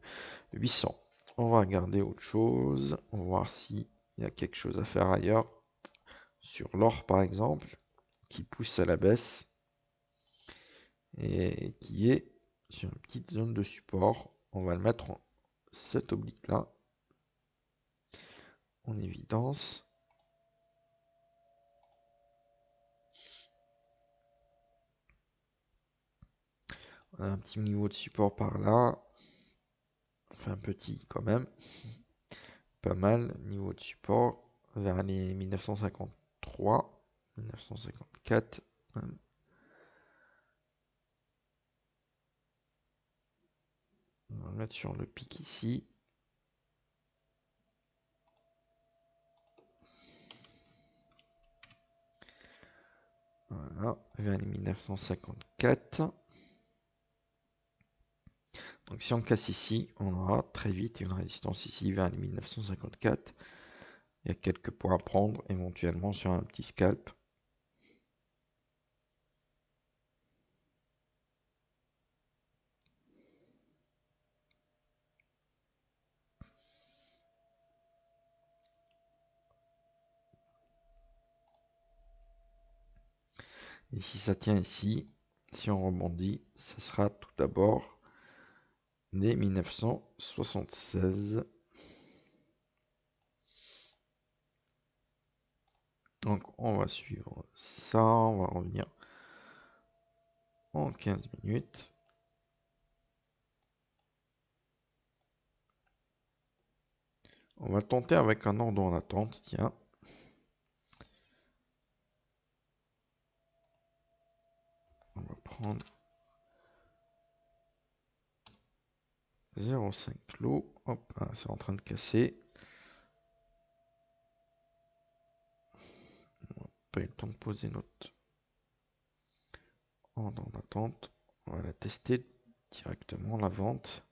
800. On va regarder autre chose, on va voir s'il y a quelque chose à faire ailleurs. Sur l'or par exemple, qui pousse à la baisse et qui est sur une petite zone de support. On va le mettre en cette oblique là en évidence. un petit niveau de support par là. Enfin, petit quand même. Pas mal. Niveau de support vers les 1953, 1954. On va mettre sur le pic ici. Voilà, vers les 1954. Donc si on casse ici, on aura très vite une résistance ici vers les 1954. Il y a quelques points à prendre éventuellement sur un petit scalp. Et si ça tient ici, si on rebondit, ça sera tout d'abord dès 1976. Donc on va suivre ça, on va revenir en 15 minutes. On va tenter avec un ordre en attente, tiens. 0,5 l'eau. Hop, ah, c'est en train de casser. On pas eu le temps de poser notre en attente. On va la tester directement, la vente.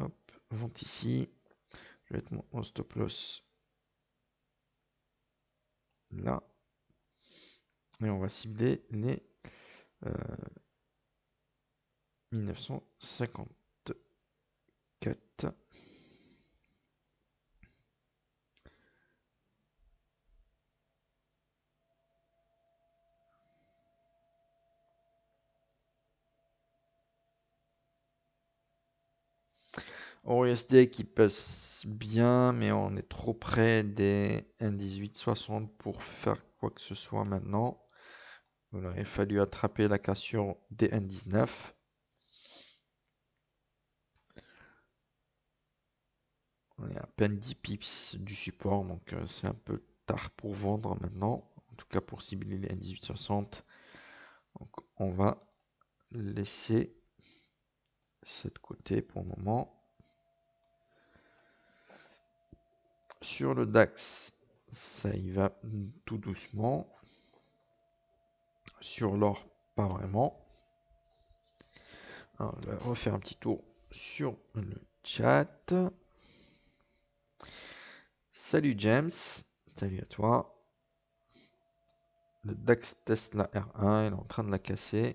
Hop, vente ici. Je vais être mon stop loss là. Et on va cibler les 1954. Euh, OSD qui passe bien, mais on est trop près des N1860 pour faire quoi que ce soit maintenant. Il aurait fallu attraper la cassure des 1 19 On est à peine 10 pips du support, donc euh, c'est un peu tard pour vendre maintenant. En tout cas pour cibler les N1860. Donc on va laisser cette côté pour le moment. Sur le DAX, ça y va tout doucement. Sur l'or, pas vraiment. Hein, on va refaire un petit tour sur le chat. Salut James, salut à toi. Le DAX Tesla R1, il est en train de la casser.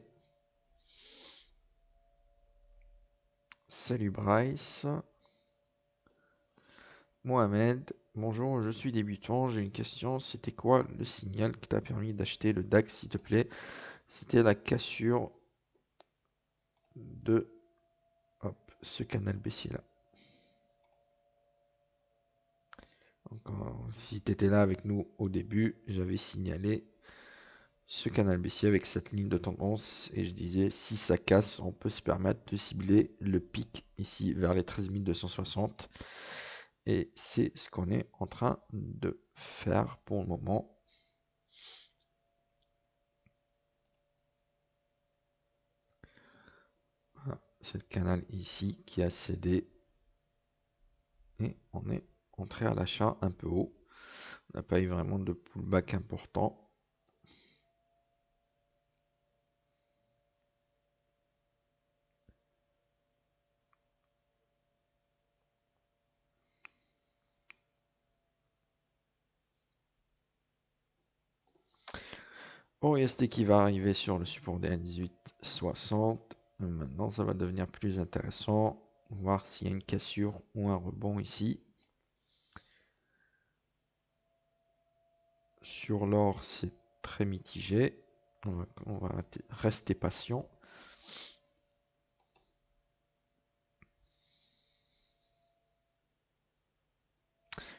Salut Bryce. Mohamed, Bonjour, je suis débutant, j'ai une question. C'était quoi le signal qui t'a permis d'acheter le DAX, s'il te plaît C'était la cassure de ce canal baissier là. si tu étais là avec nous au début, j'avais signalé ce canal baissier avec cette ligne de tendance et je disais si ça casse, on peut se permettre de cibler le pic ici vers les 13260. Et c'est ce qu'on est en train de faire pour le moment. Ah, c'est le canal ici qui a cédé. Et on est entré à l'achat un peu haut. On n'a pas eu vraiment de pullback important. rester qui va arriver sur le support des 1860. Maintenant, ça va devenir plus intéressant. Voir s'il y a une cassure ou un rebond ici. Sur l'or, c'est très mitigé. on va rester patient.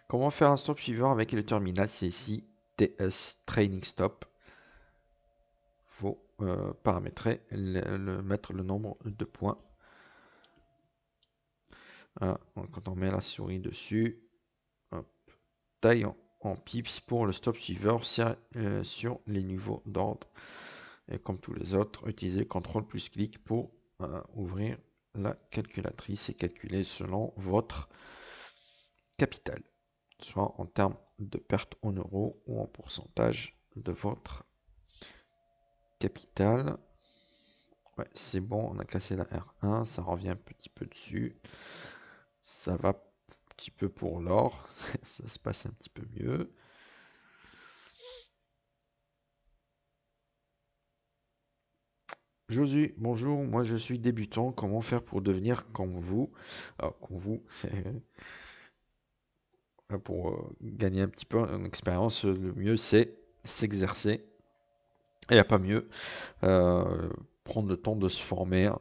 Comment faire un stop suivant avec le terminal C'est ici, TS Training Stop. Euh, paramétrer, le, mettre le nombre de points. Ah, quand on met la souris dessus, taille en, pips pour le stop suiveur euh, sur, les niveaux d'ordre. Et comme tous les autres, utilisez CTRL plus clic pour euh, ouvrir la calculatrice et calculer selon votre capital, soit en termes de perte en euros ou en pourcentage de votre Capital, c'est bon, on a cassé la R1, ça revient un petit peu dessus. Ça va un petit peu pour l'or, [LAUGHS] ça se passe un petit peu mieux. Josu, bonjour, moi je suis débutant, comment faire pour devenir comme vous Alors, ah, comme vous, [LAUGHS] pour euh, gagner un petit peu en expérience, le mieux c'est s'exercer il n'y a pas mieux. Euh, prendre le temps de se former, hein.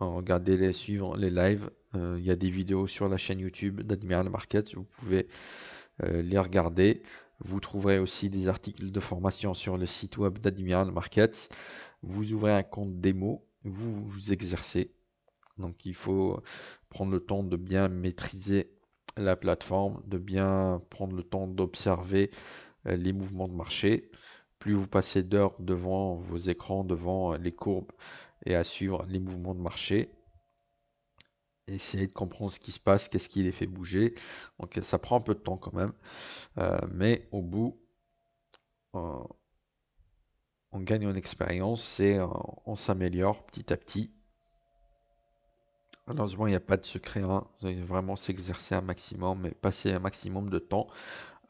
euh, regarder les suivre les lives. Euh, il y a des vidéos sur la chaîne YouTube d'Admiral Markets, vous pouvez les regarder. Vous trouverez aussi des articles de formation sur le site web d'Admiral Markets. Vous ouvrez un compte démo, vous vous exercez. Donc il faut prendre le temps de bien maîtriser la plateforme, de bien prendre le temps d'observer les mouvements de marché vous passez d'heures devant vos écrans, devant euh, les courbes et à suivre les mouvements de marché, essayer de comprendre ce qui se passe, qu'est-ce qui les fait bouger. Donc ça prend un peu de temps quand même, euh, mais au bout, euh, on gagne en expérience et on s'améliore petit à petit. Malheureusement, il n'y a pas de secret. Hein. Vous vraiment s'exercer un maximum et passer un maximum de temps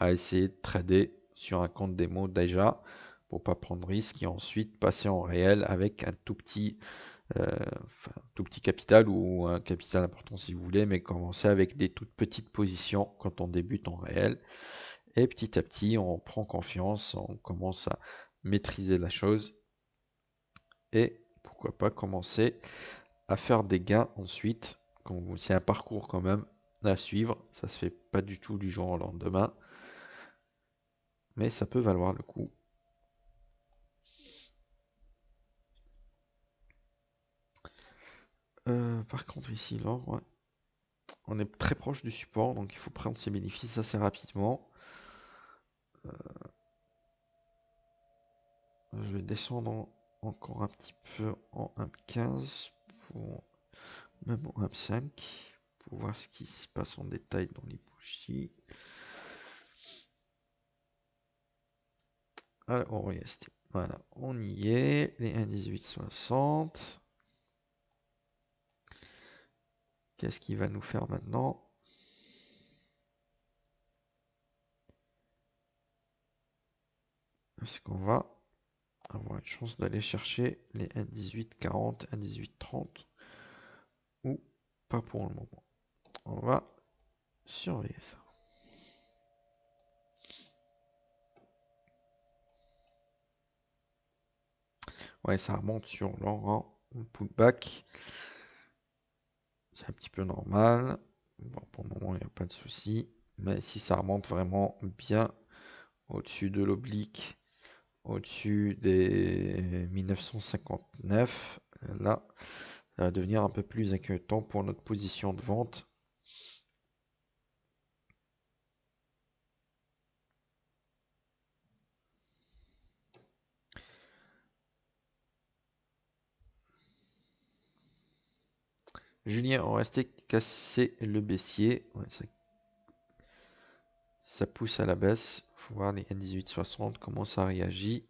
à essayer de trader sur un compte démo déjà pour pas prendre risque et ensuite passer en réel avec un tout petit, euh, tout petit capital ou un capital important si vous voulez, mais commencer avec des toutes petites positions quand on débute en réel. Et petit à petit, on prend confiance, on commence à maîtriser la chose et pourquoi pas commencer à faire des gains ensuite. C'est un parcours quand même à suivre, ça se fait pas du tout du jour au lendemain, mais ça peut valoir le coup. Euh, par contre, ici, l'or, on est très proche du support, donc il faut prendre ses bénéfices assez rapidement. Euh, je vais descendre encore un petit peu en 1.15 pour même en 1.5 pour voir ce qui se passe en détail dans les bougies. Alors, on Voilà, on y est. Les 1.1860. Qu'est-ce qu'il va nous faire maintenant Est-ce qu'on va avoir une chance d'aller chercher les 1,1840, 1,1830 ou pas pour le moment On va surveiller ça. Ouais, ça remonte sur l'en le pullback. C'est un petit peu normal. pour le moment, il n'y a pas de souci. Mais si ça remonte vraiment bien au-dessus de l'oblique, au-dessus des 1959, là, ça va devenir un peu plus inquiétant pour notre position de vente Julien restait cassé le baissier. ça... pousse à la baisse. faut voir les N1860, comment ça réagit.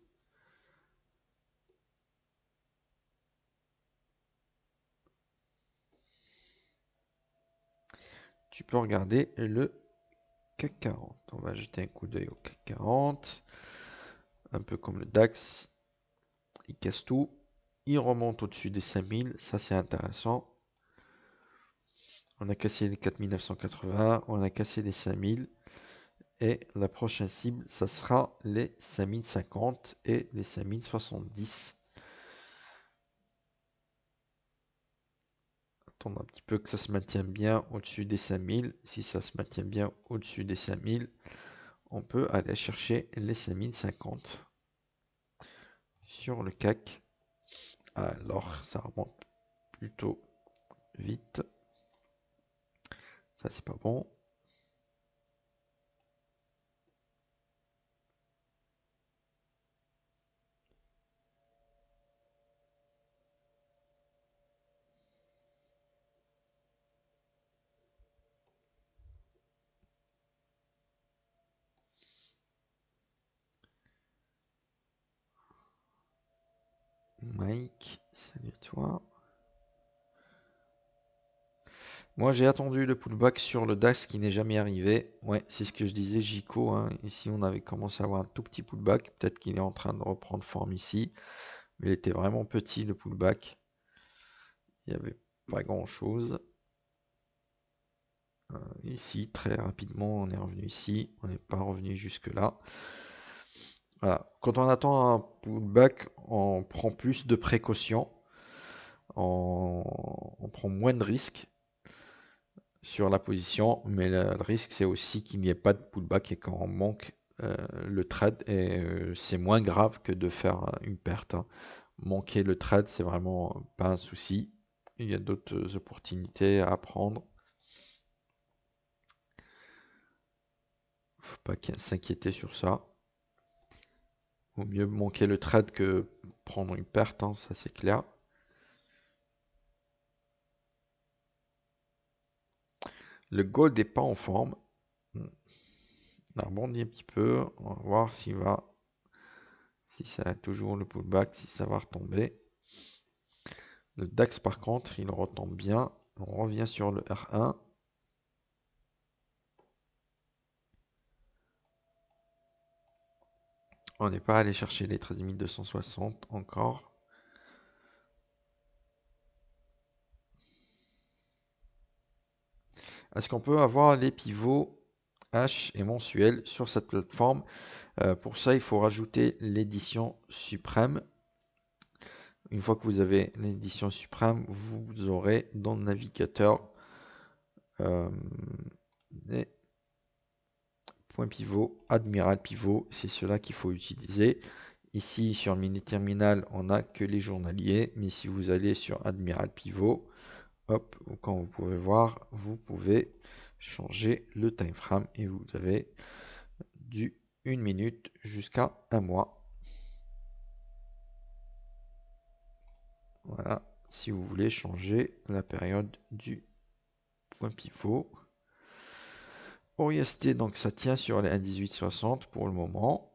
Tu peux regarder le CAC 40. On va jeter un coup d'œil au CAC 40. Un peu comme le DAX. Il casse tout. Il remonte au-dessus des 5000. Ça, c'est intéressant. On a cassé les 4980, on a cassé les 5000. Et la prochaine cible, ça sera les 5050 et les 5070. Attendre un petit peu que ça se maintienne bien au-dessus des 5000. Si ça se maintient bien au-dessus des 5000, on peut aller chercher les 5050 sur le CAC. Alors, ça remonte plutôt vite. Ça, c'est pas bon. Mike, salut toi. Moi, j'ai attendu le pullback sur le DAX qui n'est jamais arrivé. Ouais, c'est ce que je disais, Jico. Hein. Ici, on avait commencé à avoir un tout petit pullback. Peut-être qu'il est en train de reprendre forme ici. Mais il était vraiment petit, le pullback. Il n'y avait pas grand-chose. Euh, ici, très rapidement, on est revenu ici. On n'est pas revenu jusque-là. Quand on attend un pullback, on prend plus de précautions. on prend moins de risques sur la position, mais le, risque c'est aussi qu'il n'y ait pas de pullback et qu'on manque euh, le trade et euh, c'est moins grave que de faire euh, une perte. Hein. Manquer le trade c'est vraiment pas un souci. Il y a d'autres opportunités à prendre. Faut pas s'inquiéter sur ça. Au mieux manquer le trade que prendre une perte, hein, ça c'est clair. Le gold n'est pas en forme. Hmm. On a un petit peu. On va voir s'il va. Si ça a toujours le pullback, si ça va retomber. Le DAX, par contre, il retombe bien. On revient sur le R1. On n'est pas allé chercher les 260 encore. Est-ce qu'on peut avoir les pivots H et mensuel sur cette plateforme. Euh, pour ça, il faut rajouter l'édition suprême. Une fois que vous avez l'édition suprême, vous aurez dans le navigateur euh, les pivot, admiral pivot, c'est cela qu'il faut utiliser. Ici, sur le mini terminal, on n'a que les journaliers, mais si vous allez sur admiral pivot, hop, comme vous pouvez voir, vous pouvez changer le time frame et vous avez du 1 minute jusqu'à un mois. Voilà, si vous voulez changer la période du point pivot. rester donc ça tient sur les 1,1860 pour le moment.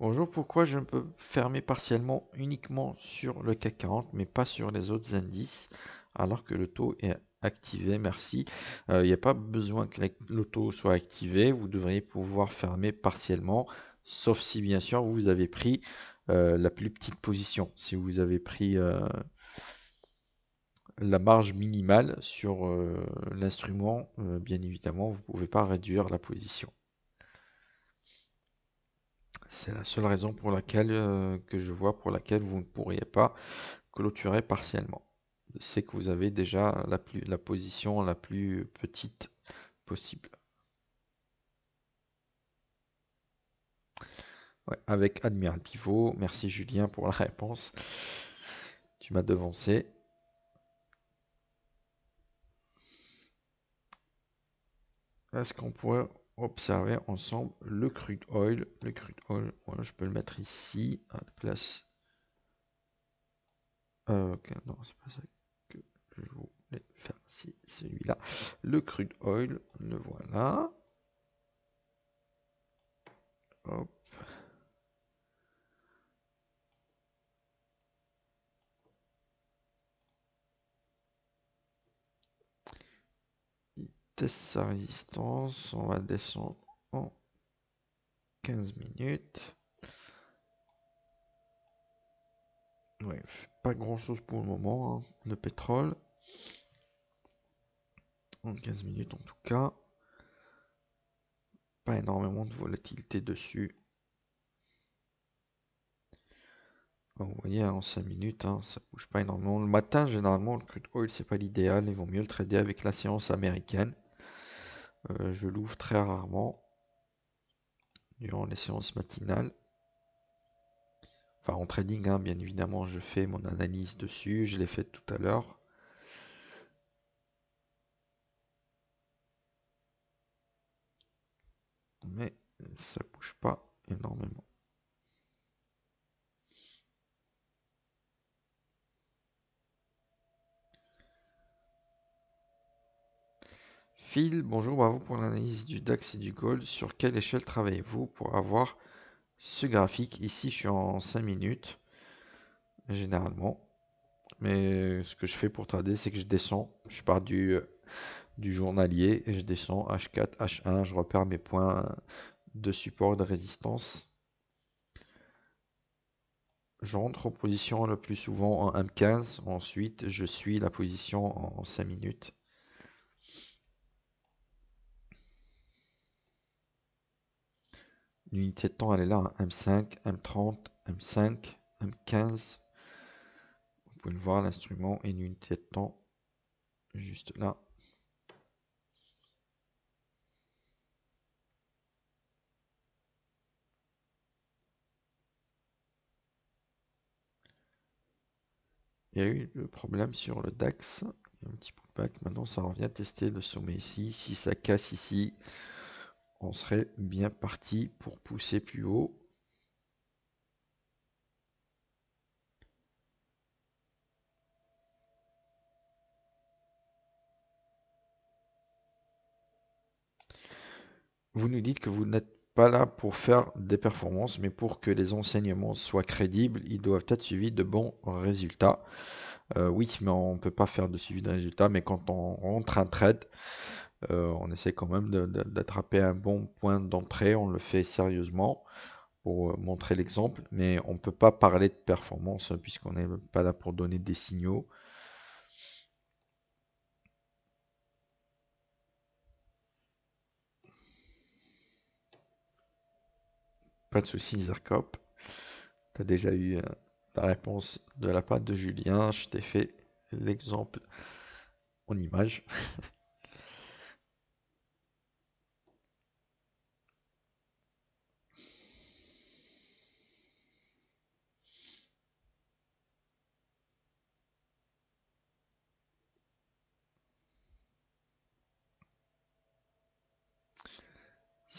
Bonjour, pourquoi je peux fermer partiellement uniquement sur le CAC 40 mais pas sur les autres indices alors que le taux est activé Merci. Euh, il n'y a pas besoin que le taux soit activé, vous devriez pouvoir fermer partiellement sauf si bien sûr vous avez pris euh, la plus petite position. Si vous avez pris euh, la marge minimale sur l'instrument, bien évidemment, vous ne pouvez pas réduire la position. C'est la seule raison pour laquelle euh, que je vois pour laquelle vous ne pourriez pas clôturer partiellement. C'est que vous avez déjà la, plus, la position la plus petite possible. avec Admiral Pivot. Merci Julien pour la réponse. Tu m'as devancé. Est-ce qu'on pourrait observer ensemble le crude oil. Le crude oil, voilà, je peux le mettre ici à la place. Euh, ok, non, c'est pas ça que je voulais faire, c'est celui-là. Le crude oil, le voilà. sa résistance. On va descendre en 15 minutes. Ouais, pas grand chose pour le moment, le hein, pétrole. En 15 minutes en tout cas. Pas énormément de volatilité dessus. vous voyez, hein, en cinq minutes, hein, ça bouge pas énormément. Le matin, généralement, le crude oil, c'est pas l'idéal. il vaut mieux le trader avec la séance américaine. Euh, je l'ouvre très rarement durant les séances matinales. Enfin, en trading, hein, bien évidemment, je fais mon analyse dessus. Je l'ai faite tout à l'heure. Mais ça bouge pas énormément. Phil, bonjour, bravo pour l'analyse du DAX et du Gold. Sur quelle échelle travaillez-vous pour avoir ce graphique Ici, je suis en 5 minutes, généralement. Mais ce que je fais pour trader, c'est que je descends. Je pars du, euh, journalier et je descends H4, H1. Je repère mes points de support et de résistance. Je rentre en position le plus souvent en M15. Ensuite, je suis la position en 5 minutes. L'unité de temps, elle est là. M5, M30, M5, M15. Vous pouvez le voir, l'instrument et l'unité de temps juste là. Il y a eu le problème sur le DAX, un petit pullback, maintenant ça revient tester le sommet ici, si ça casse ici, on serait bien parti pour pousser plus haut. Vous nous dites que vous n'êtes pas là pour faire des performances, mais pour que les enseignements soient crédibles, ils doivent être suivis de bons résultats. Euh, oui, mais on ne peut pas faire de suivi de résultats, mais quand on rentre un trade, euh, on essaie quand même d'attraper un bon point d'entrée, on le fait sérieusement pour euh, montrer l'exemple, mais on ne peut pas parler de performance hein, puisqu'on n'est pas là pour donner des signaux. Pas de soucis, Zerkop. Tu as déjà eu euh, la réponse de la part de Julien. Je t'ai fait l'exemple en image. [LAUGHS]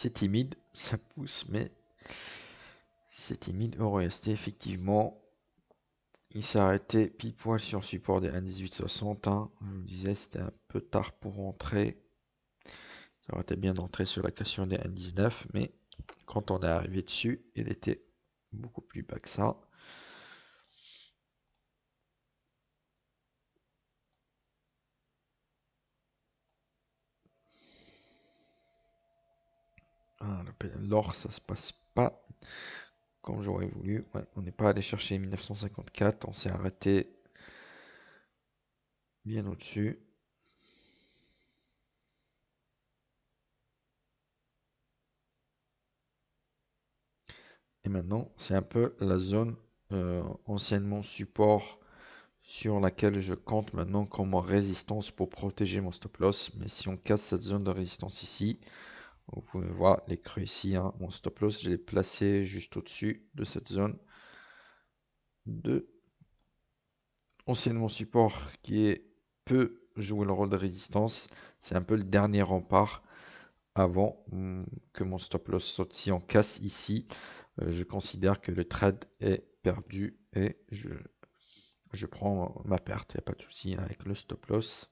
C'est timide, ça pousse, mais c'est timide. RST, effectivement. Il s'est arrêté pile poil sur support des 1.1860. Hein. Je vous disais, c'était un peu tard pour rentrer. Ça aurait été bien d'entrer sur la question des 1.19, mais quand on est arrivé dessus, il était beaucoup plus bas que ça. l'or, ça se passe pas comme j'aurais voulu. on n'est pas allé chercher 1954, on s'est arrêté bien au-dessus. Et maintenant, c'est un peu la zone euh, anciennement support sur laquelle je compte maintenant comme résistance pour protéger mon stop loss. Mais si on casse cette zone de résistance ici, vous pouvez voir les creux ici. Hein, mon stop loss, je l'ai placé juste au-dessus de cette zone de anciennement support qui est jouer le rôle de résistance. C'est un peu le dernier rempart avant hum, que mon stop loss saute. Si on casse ici, euh, je considère que le trade est perdu et je, je prends ma perte. Il n'y a pas de souci hein, avec le stop loss.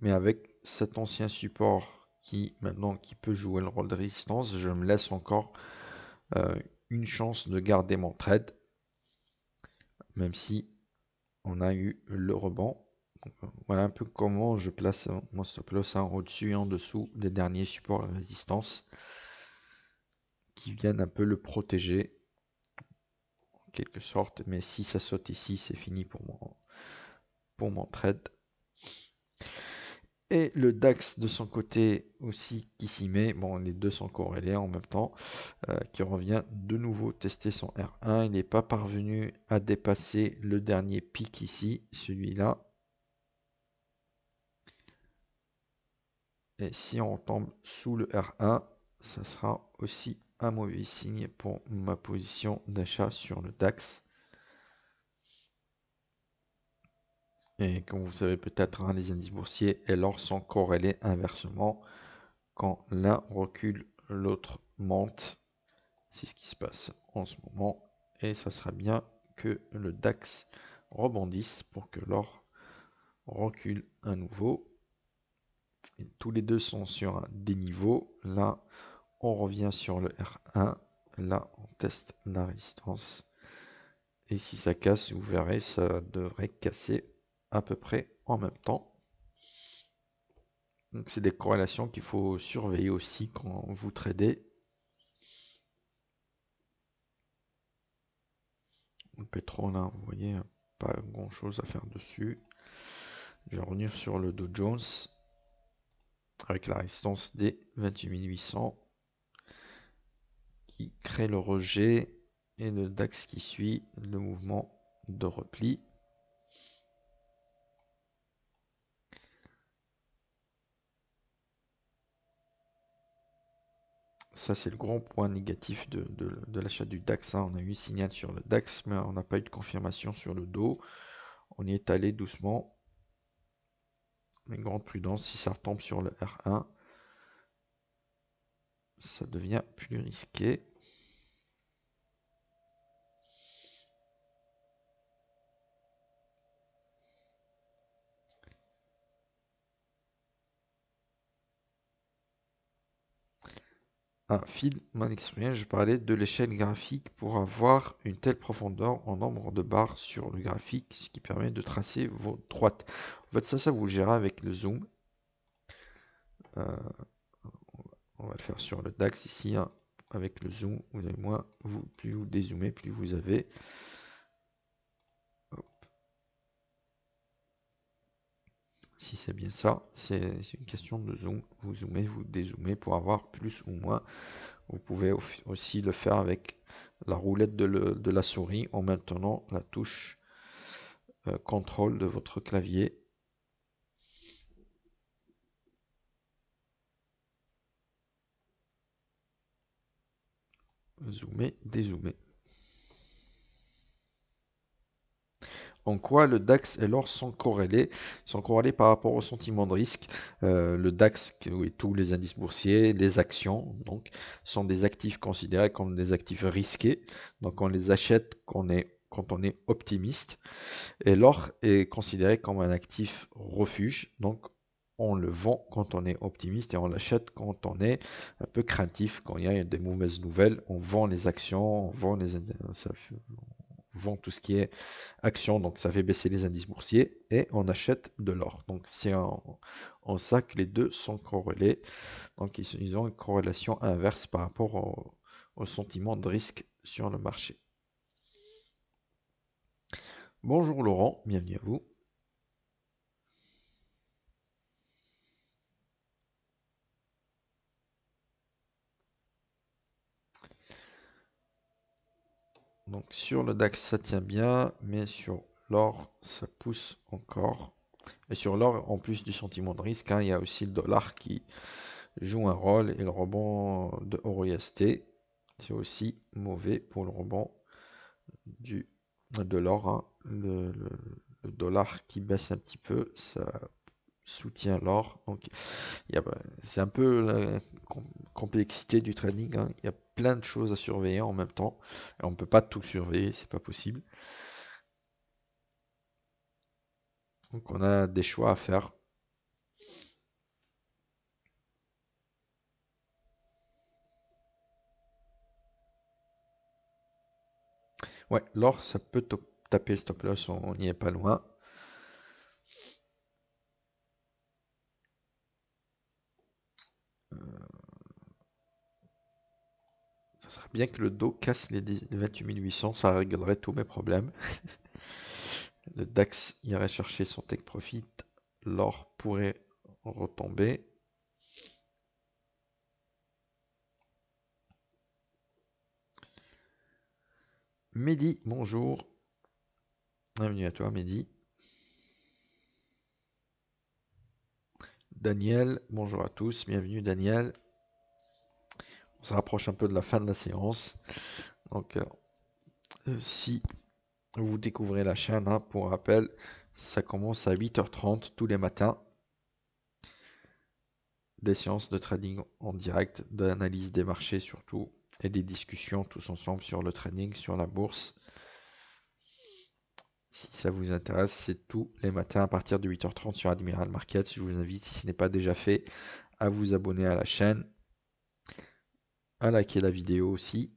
Mais avec cet ancien support qui maintenant qui peut jouer le rôle de résistance, je me laisse encore euh, une chance de garder mon trade. Même si on a eu le rebond. Euh, voilà un peu comment je place mon stop loss en au-dessus et en dessous des derniers supports et résistance qui viennent un peu le protéger en quelque sorte. Mais si ça saute ici, c'est fini pour mon, pour mon trade. Et le DAX de son côté aussi qui s'y met. Bon, les deux sont corrélés en même temps. Euh, qui revient de nouveau tester son R1. Il n'est pas parvenu à dépasser le dernier pic ici, celui-là. Et si on tombe sous le R1, ça sera aussi un mauvais signe pour ma position d'achat sur le DAX. Et comme vous savez peut-être, hein, les indices boursiers et l'or sont corrélés inversement. Quand l'un recule, l'autre monte. C'est ce qui se passe en ce moment. Et ça sera bien que le DAX rebondisse pour que l'or recule à nouveau. tous les deux sont sur des niveaux. Là, on revient sur le R1. Là, on teste la résistance. Et si ça casse, vous verrez, ça devrait casser à peu près en même temps. Donc c'est des corrélations qu'il faut surveiller aussi quand vous tradez. Le pétrole, là, hein, vous voyez, pas grand chose à faire dessus. Je vais revenir sur le Dow Jones avec la résistance des 28800 qui crée le rejet et le DAX qui suit le mouvement de repli. Ça, c'est le grand point négatif de, l'achat du DAX. Hein. On a eu signal sur le DAX, mais on n'a pas eu de confirmation sur le dos. On y est allé doucement. Mais grande prudence, si ça retombe sur le R1, ça devient plus risqué. un fil mon exprimé. Je parlais de l'échelle graphique pour avoir une telle profondeur en nombre de barres sur le graphique, ce qui permet de tracer vos droites. En fait, ça, ça vous gérez avec le zoom. Euh, on va le faire sur le DAX ici, hein. avec le zoom. Vous avez moins, vous, plus vous dézoomez, plus vous avez si c'est bien ça, c'est une question de zoom. Vous zoomez, vous dézoomez pour avoir plus ou moins. Vous pouvez aussi le faire avec la roulette de, la souris en maintenant la touche euh, contrôle de votre clavier. Zoomer, dézoomer. en quoi le DAX et l'or sont corrélés, sont corrélés par rapport au sentiment de risque. Euh, le DAX, et tous les indices boursiers, les actions, donc, sont des actifs considérés comme des actifs risqués. Donc on les achète quand on est, optimiste. Et l'or est considéré comme un actif refuge. Donc on le vend quand on est optimiste et on l'achète quand on est un peu craintif, quand il y a des mauvaises nouvelles. On vend les actions, on vend les... indices vend tout ce qui est action, donc ça fait baisser les indices boursiers, et on achète de l'or. Donc c'est en, ça que les deux sont corrélés. Donc ils, ont une corrélation inverse par rapport au sentiment de risque sur le marché. Bonjour Laurent, bienvenue à vous. Donc sur le DAX, ça tient bien, mais sur l'or, ça pousse encore. Et sur l'or, en plus du sentiment de risque, hein, il y a aussi le dollar qui joue un rôle et le rebond de EURUSD, c'est aussi mauvais pour le rebond du, de l'or. Hein. le, dollar qui baisse un petit peu, ça soutien l'or. Donc, c'est un peu la complexité du trading. Hein. Il y a plein de choses à surveiller en même temps. on peut pas tout surveiller, c'est pas possible. Donc, on a des choix à faire. Ouais, l'or, ça peut taper stop loss, on n'y est pas loin. bien que le dos casse les 28800, ça réglerait tous mes problèmes. [LAUGHS] le DAX irait chercher son take profit, l'or pourrait retomber. Mehdi, bonjour. Bienvenue à toi, Mehdi. Daniel, bonjour à tous. Bienvenue, Daniel on se rapproche un peu de la fin de la séance. Donc, euh, euh, si vous découvrez la chaîne, hein, pour rappel, ça commence à 8h30 tous les matins. Des séances de trading en direct, de l'analyse des marchés surtout, et des discussions tous ensemble sur le trading, sur la bourse. Si ça vous intéresse, c'est tous les matins à partir de 8h30 sur Admiral markets Je vous invite, si ce n'est pas déjà fait, à vous abonner à la chaîne à liker la vidéo aussi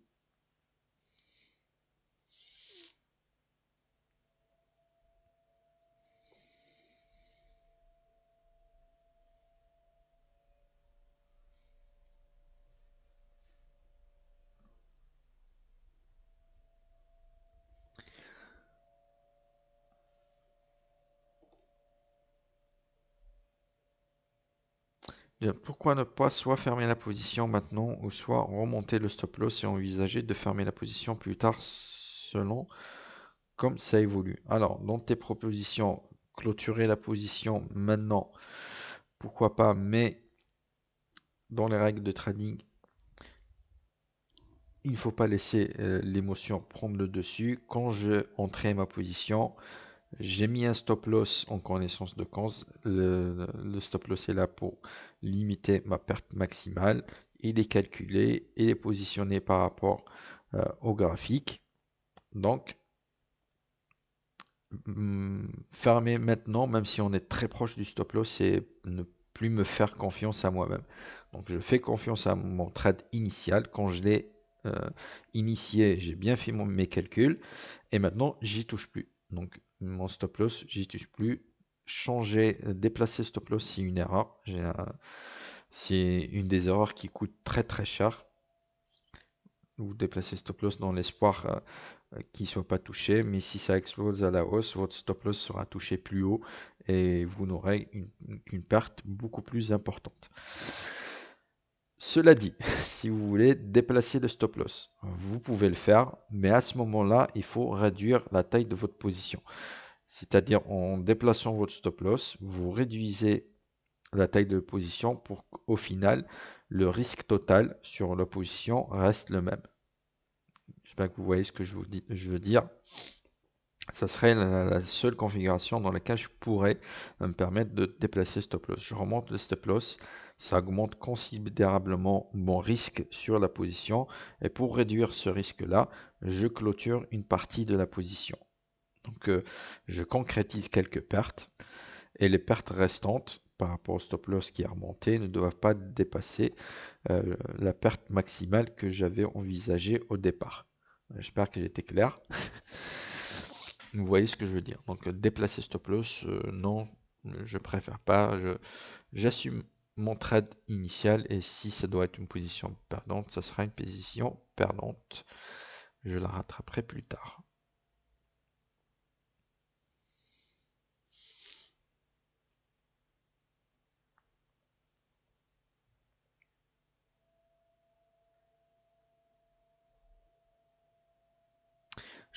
Eh pourquoi ne pas soit fermer la position maintenant ou soit remonter le stop loss et envisager de fermer la position plus tard selon comme ça évolue. Alors, dans tes propositions, clôturer la position maintenant, pourquoi pas, mais dans les règles de trading, il ne faut pas laisser euh, l'émotion prendre le dessus. Quand je entrais ma position, j'ai mis un stop loss en connaissance de cause. Le, stop loss est là pour limiter ma perte maximale. Il est calculé, et est positionné par rapport euh, au graphique. Donc, mm, fermer maintenant, même si on est très proche du stop loss, c'est ne plus me faire confiance à moi-même. Donc, je fais confiance à mon trade initial quand je l'ai euh, initié. J'ai bien fait mes calculs et maintenant, j'y touche plus. Donc, mon stop loss, j'y touche plus. Changer, euh, déplacer stop loss, c'est une erreur. C'est une des erreurs qui coûte très très cher. Vous déplacer stop loss dans l'espoir euh, euh, qu'il ne soit pas touché. Mais si ça explose à la hausse, votre stop loss sera touché plus haut et vous n'aurez une, perte beaucoup plus importante. Cela dit, [LAUGHS] si vous voulez déplacer le stop loss, vous pouvez le faire, mais à ce moment-là, il faut réduire la taille de votre position. C'est-à-dire en déplaçant votre stop loss, vous réduisez la taille de position pour qu'au final, le risque total sur la position reste le même. J'espère que vous voyez ce que je veux dire. Ce serait la, seule configuration dans laquelle je pourrais euh, me permettre de déplacer stop loss. Je remonte le stop loss, ça augmente considérablement mon risque sur la position. Et pour réduire ce risque-là, je clôture une partie de la position. Donc euh, je concrétise quelques pertes et les pertes restantes par rapport au stop loss qui est remonté ne doivent pas dépasser euh, la perte maximale que j'avais envisagée au départ. J'espère que été clair. [LAUGHS] Vous voyez ce que je veux dire. Donc euh, déplacer stop loss, euh, non, je préfère pas. J'assume mon trade initial et si ça doit être une position perdante, ça sera une position perdante. Je la rattraperai plus tard.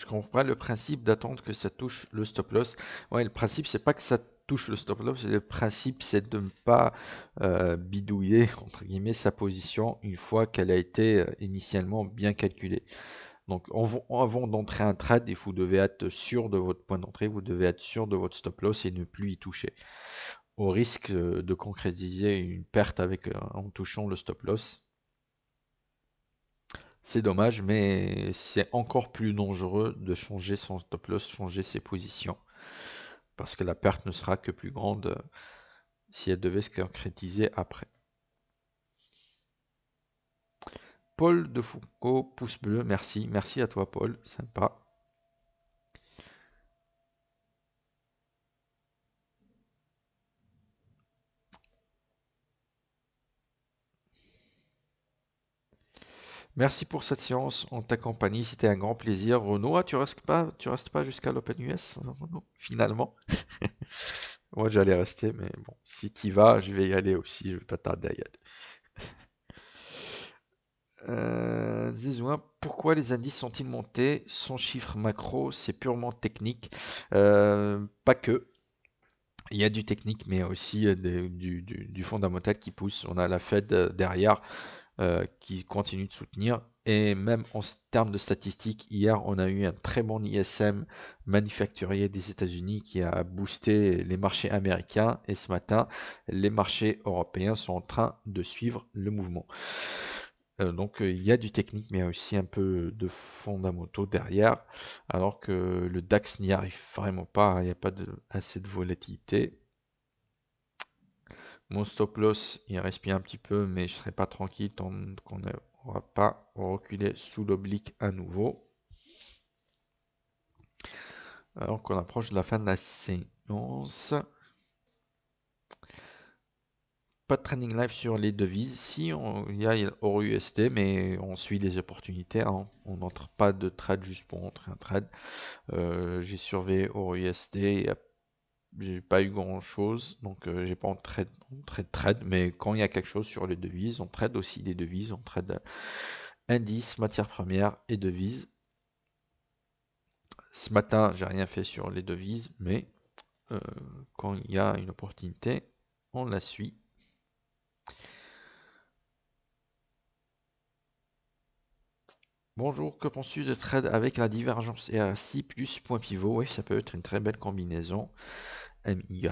je comprends le principe d'attendre que ça touche le stop loss. Ouais, le principe, c'est pas que ça touche le stop loss, le principe, c'est de ne pas euh, bidouiller, entre guillemets, sa position une fois qu'elle a été euh, initialement bien calculée. Donc avant d'entrer un trade, et vous devez être sûr de votre point d'entrée, vous devez être sûr de votre stop loss et ne plus y toucher. Au risque euh, de concrétiser une perte avec, en touchant le stop loss, c'est dommage, mais c'est encore plus dangereux de changer son stop loss, changer ses positions. Parce que la perte ne sera que plus grande euh, si elle devait se concrétiser après. Paul de Foucault, pouce bleu, merci. Merci à toi, Paul. Sympa. Merci pour cette séance en ta compagnie. C'était un grand plaisir. Renaud, ah, tu restes pas, restes pas jusqu'à l'Open US, finalement. [LAUGHS] Moi, j'allais rester, mais bon, si tu vas, je vais y aller aussi. Je ne vais pas tarder à y aller. [LAUGHS] Euh, pourquoi les indices sont-ils montés Son chiffre macro C'est purement technique. Euh, pas que. Il y a du technique, mais aussi euh, du, du fondamental qui pousse. On a la Fed derrière euh, qui continue de soutenir. Et même en termes de statistiques, hier, on a eu un très bon ISM manufacturier des États-Unis qui a boosté les marchés américains. Et ce matin, les marchés européens sont en train de suivre le mouvement. Euh, donc euh, il y a du technique, mais aussi un peu de fondamentaux derrière, alors que le DAX n'y arrive vraiment pas, hein. il n'y a pas de, assez de volatilité. Mon stop loss, il respire un petit peu, mais je ne serai pas tranquille tant qu'on n'aura pas reculé sous l'oblique à nouveau. Alors qu'on approche de la fin de la séance. Pas de training live sur les devises. Si, on, il y a USD mais on suit les opportunités. Hein. On n'entre pas de trade juste pour entrer un trade. Euh, j'ai surveillé EURUSD. Il j'ai pas eu grand chose, donc euh, j'ai pas en trade, trade, mais quand il y a quelque chose sur les devises, on trade aussi des devises, on trade euh, indices, matières premières et devises. Ce matin, j'ai rien fait sur les devises, mais euh, quand il y a une opportunité, on la suit Bonjour, que penses-tu de trade avec la divergence 6 plus point pivot Oui, ça peut être une très belle combinaison. MY.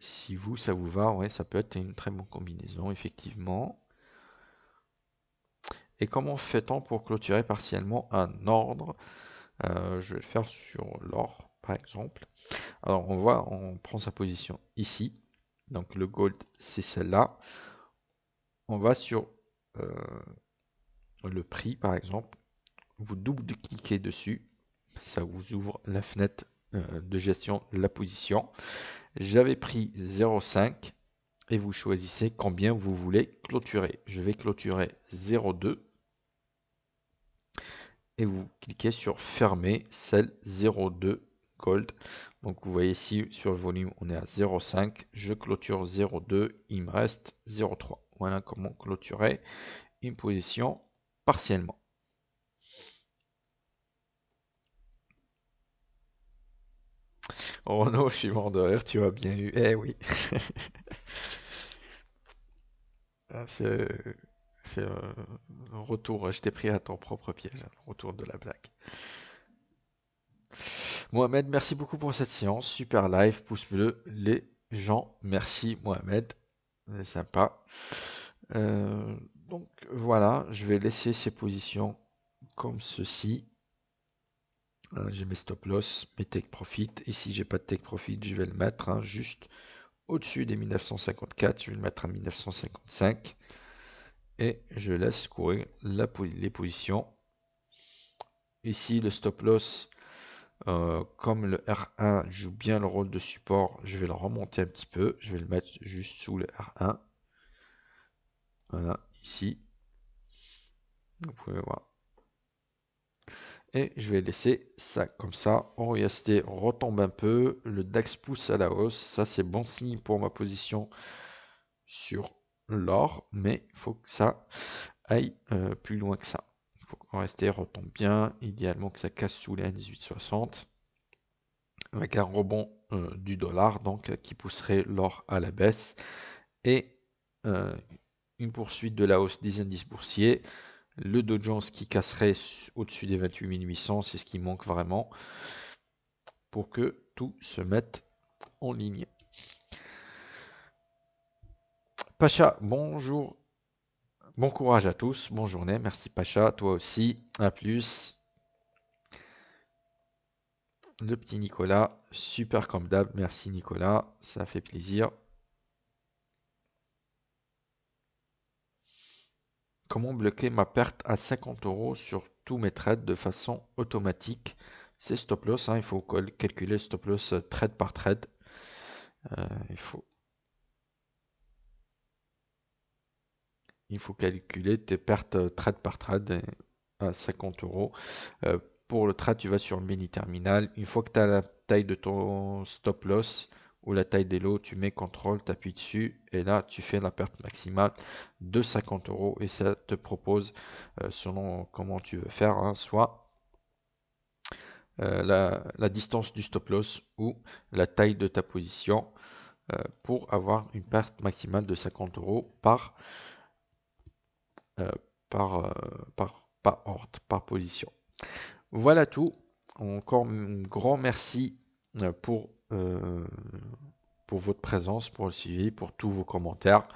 Si vous, ça vous va, ouais, ça peut être une très bonne combinaison, effectivement. Et comment fait-on pour clôturer partiellement un ordre euh, Je vais le faire sur l'or, par exemple. Alors, on voit, on prend sa position ici. Donc, le gold, c'est celle-là. On va sur euh, le prix par exemple, vous double-cliquez dessus, ça vous ouvre la fenêtre euh, de gestion de la position. J'avais pris 0,5 et vous choisissez combien vous voulez clôturer. Je vais clôturer 0,2 et vous cliquez sur fermer celle 0,2 gold. Donc vous voyez ici sur le volume on est à 0,5, je clôture 0,2, il me reste 0,3. Voilà comment clôturer une position partiellement. Oh non, je suis mort de rire, tu as bien eu. Eh oui. [LAUGHS] Ah, c'est euh, retour, je t'ai pris à ton propre piège, un retour de la blague. Mohamed, merci beaucoup pour cette séance. Super live, pouce bleu, les gens. Merci Mohamed sympa. Euh, donc voilà, je vais laisser ces positions comme ceci. Euh, j'ai mes stop loss, mes take profit. Ici, j'ai pas de take profit, je vais le mettre hein, juste au-dessus des 1954. Je vais le mettre à 1955. Et je laisse courir la, les positions. Ici, le stop loss, euh, comme le R1 joue bien le rôle de support, je vais le remonter un petit peu. Je vais le mettre juste sous le R1. Voilà, ici. Vous pouvez voir. Et je vais laisser ça comme ça. OriST retombe un peu. Le DAX pousse à la hausse. Ça, c'est bon signe pour ma position sur l'or. Mais il faut que ça aille euh, plus loin que ça rester retombe bien. Idéalement que ça casse sous les 18,60 avec un rebond euh, du dollar donc euh, qui pousserait l'or à la baisse et euh, une poursuite de la hausse des indices boursiers. Le Dow Jones qui casserait au-dessus des 28 800, c'est ce qui manque vraiment pour que tout se mette en ligne. Pacha, bonjour Bon courage à tous, bonne journée, merci Pacha, toi aussi, à plus. Le petit Nicolas, super comme d'hab, merci Nicolas, ça fait plaisir. Comment bloquer ma perte à 50 euros sur tous mes trades de façon automatique C'est stop loss, hein. il faut calculer stop loss euh, trade par trade. Euh, il faut il faut calculer tes pertes euh, trade par trade euh, à 50 euros. Euh, pour le trade, tu vas sur le mini terminal. Une fois que tu as la taille de ton stop loss ou la taille des lots, tu mets contrôle, tu appuies dessus et là tu fais la perte maximale de 50 euros et ça te propose selon comment tu veux faire, hein, soit la, distance du stop loss ou la taille de ta position pour avoir une perte maximale de 50 euros par euh, par, euh, par, par ordre, par position. Voilà tout. Encore un grand merci euh, pour, pour votre présence, pour le suivi, pour tous vos commentaires.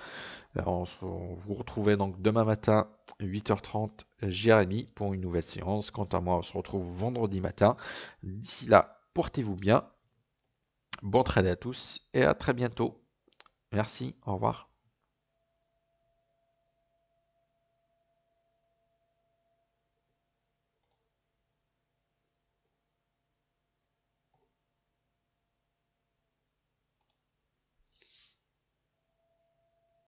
On, se, vous retrouve donc demain matin, 8h30, Jérémy, pour une nouvelle séance. Quant à moi, on se retrouve vendredi matin. D'ici là, portez-vous bien. Bon trade à tous et à très bientôt. Merci, au revoir.